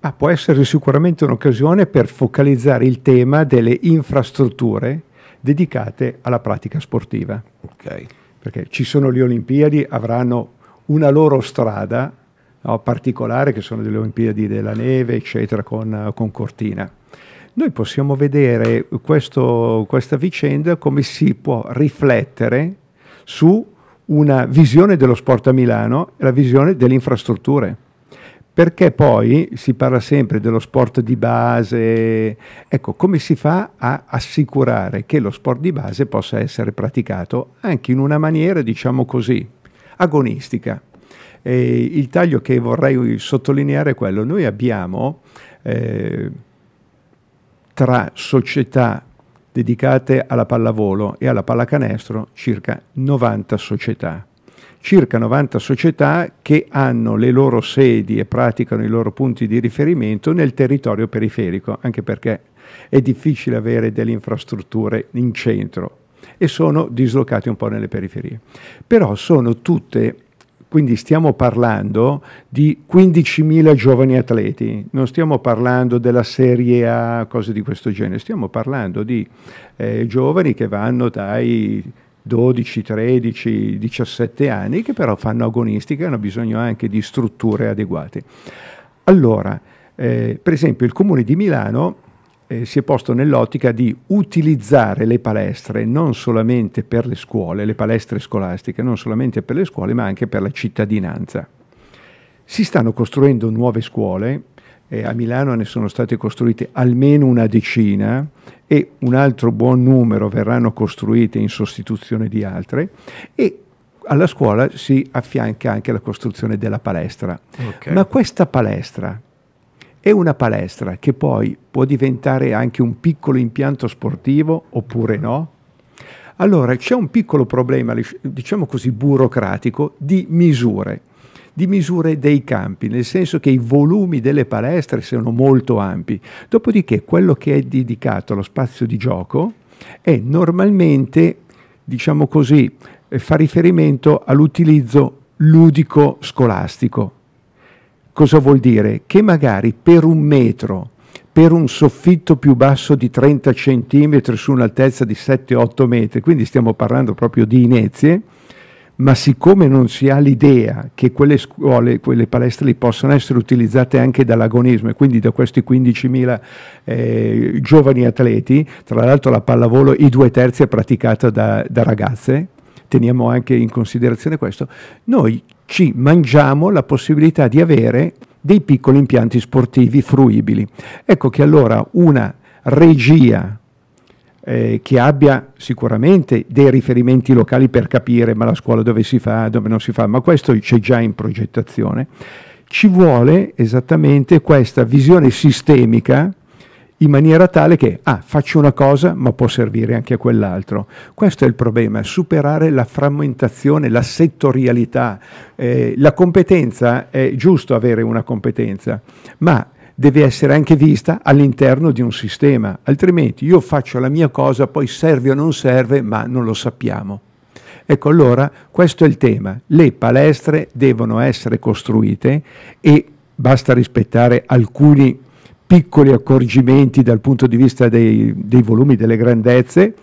Ah, può essere sicuramente un'occasione per focalizzare il tema delle infrastrutture dedicate alla pratica sportiva. Okay. Perché ci sono le Olimpiadi, avranno una loro strada no, particolare, che sono delle Olimpiadi della neve, eccetera, con, con cortina. Noi possiamo vedere questo, questa vicenda come si può riflettere su una visione dello sport a Milano e la visione delle infrastrutture perché poi si parla sempre dello sport di base, ecco come si fa a assicurare che lo sport di base possa essere praticato anche in una maniera, diciamo così, agonistica. E il taglio che vorrei sottolineare è quello, noi abbiamo eh, tra società dedicate alla pallavolo e alla pallacanestro circa 90 società circa 90 società che hanno le loro sedi e praticano i loro punti di riferimento nel territorio periferico, anche perché è difficile avere delle infrastrutture in centro e sono dislocati un po' nelle periferie. Però sono tutte quindi stiamo parlando di 15.000 giovani atleti, non stiamo parlando della Serie A, cose di questo genere, stiamo parlando di eh, giovani che vanno dai 12, 13, 17 anni, che però fanno agonistica e hanno bisogno anche di strutture adeguate. Allora, eh, per esempio, il Comune di Milano eh, si è posto nell'ottica di utilizzare le palestre non solamente per le scuole, le palestre scolastiche, non solamente per le scuole, ma anche per la cittadinanza. Si stanno costruendo nuove scuole, eh, a Milano ne sono state costruite almeno una decina e un altro buon numero verranno costruite in sostituzione di altre e alla scuola si affianca anche la costruzione della palestra. Okay. Ma questa palestra è una palestra che poi può diventare anche un piccolo impianto sportivo oppure no? Allora c'è un piccolo problema, diciamo così, burocratico di misure di misure dei campi, nel senso che i volumi delle palestre sono molto ampi. Dopodiché quello che è dedicato allo spazio di gioco è normalmente, diciamo così, eh, fa riferimento all'utilizzo ludico scolastico. Cosa vuol dire? Che magari per un metro per un soffitto più basso di 30 cm su un'altezza di 7-8 metri, quindi stiamo parlando proprio di inezie, ma siccome non si ha l'idea che quelle scuole, quelle palestre possano essere utilizzate anche dall'agonismo e quindi da questi 15.000 eh, giovani atleti, tra l'altro la pallavolo i due terzi è praticata da, da ragazze, teniamo anche in considerazione questo, noi ci mangiamo la possibilità di avere dei piccoli impianti sportivi fruibili. Ecco che allora una regia eh, che abbia sicuramente dei riferimenti locali per capire ma la scuola dove si fa, dove non si fa, ma questo c'è già in progettazione, ci vuole esattamente questa visione sistemica in maniera tale che ah, faccio una cosa ma può servire anche a quell'altro. Questo è il problema, superare la frammentazione, la settorialità. Eh, la competenza è giusto avere una competenza, ma deve essere anche vista all'interno di un sistema, altrimenti io faccio la mia cosa, poi serve o non serve, ma non lo sappiamo. Ecco allora, questo è il tema, le palestre devono essere costruite e basta rispettare alcuni piccoli accorgimenti dal punto di vista dei, dei volumi, delle grandezze,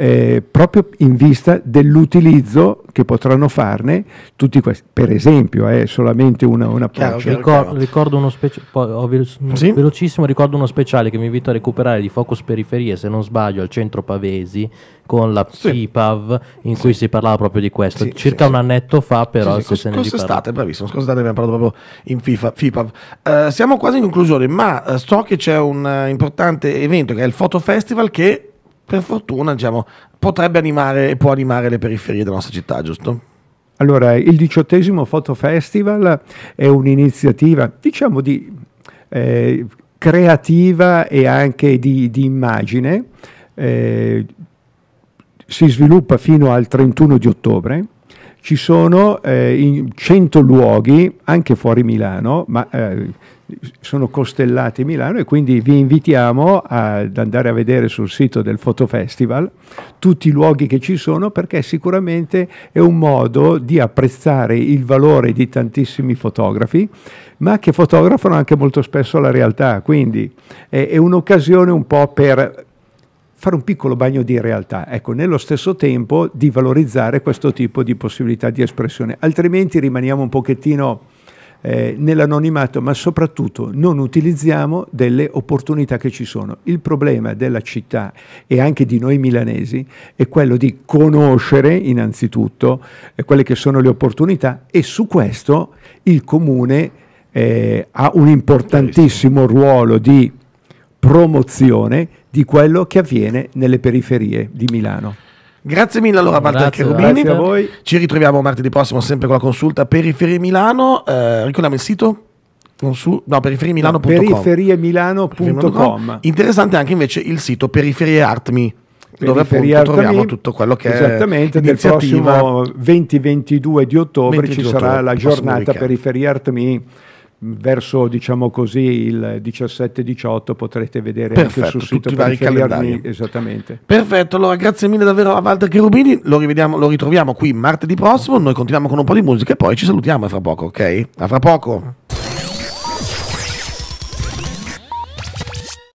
eh, proprio in vista dell'utilizzo che potranno farne tutti questi. Per esempio, è eh, solamente una, una chiaro, ricordo, ricordo, uno speciale, sì? velocissimo, ricordo uno speciale che mi invito a recuperare di Focus Periferie, se non sbaglio, al centro Pavesi con la sì. PIPAV in sì. cui si parlava proprio di questo. Sì, Circa un annetto fa, però, sì, sì. cos- Cos'estate, bravissimo, cos'estate abbiamo parlato proprio in FIFA, FIPAV. Uh, eh, siamo quasi in conclusione, ma uh, so che c'è un uh, importante evento che è il Foto Festival che per fortuna diciamo, potrebbe animare e può animare le periferie della nostra città, giusto? Allora, il diciottesimo Foto Festival è un'iniziativa, diciamo, di, eh, creativa e anche di, di immagine. Eh, si sviluppa fino al 31 di ottobre ci sono eh, in 100 luoghi, anche fuori Milano, ma eh, sono costellati Milano e quindi vi invitiamo ad andare a vedere sul sito del Fotofestival tutti i luoghi che ci sono perché sicuramente è un modo di apprezzare il valore di tantissimi fotografi, ma che fotografano anche molto spesso la realtà, quindi è, eh, è un'occasione un po' per fare un piccolo bagno di realtà, ecco, nello stesso tempo di valorizzare questo tipo di possibilità di espressione, altrimenti rimaniamo un pochettino eh, nell'anonimato, ma soprattutto non utilizziamo delle opportunità che ci sono. Il problema della città e anche di noi milanesi è quello di conoscere innanzitutto eh, quelle che sono le opportunità e su questo il comune eh, ha un importantissimo ruolo di promozione di quello che avviene nelle periferie di Milano. Grazie mille allora Walter grazie, Cherubini. Grazie a voi. Ci ritroviamo martedì prossimo sempre con la consulta Periferie Milano. Eh, ricordiamo il sito Consul- no, periferiemilano.com. Periferiemilano.com. Interessante anche invece il sito Periferie periferieartmi dove appunto troviamo tutto quello che esattamente, è esattamente nel prossimo 20-22 di ottobre 20 ci sarà ottobre, la giornata Periferie Art verso diciamo così il 17-18 potrete vedere Perfetto, anche sul sito per calendari esattamente. Perfetto, allora grazie mille davvero a Walter Cherubini, lo, lo ritroviamo qui martedì prossimo, noi continuiamo con un po' di musica e poi ci salutiamo fra poco, ok? A fra poco.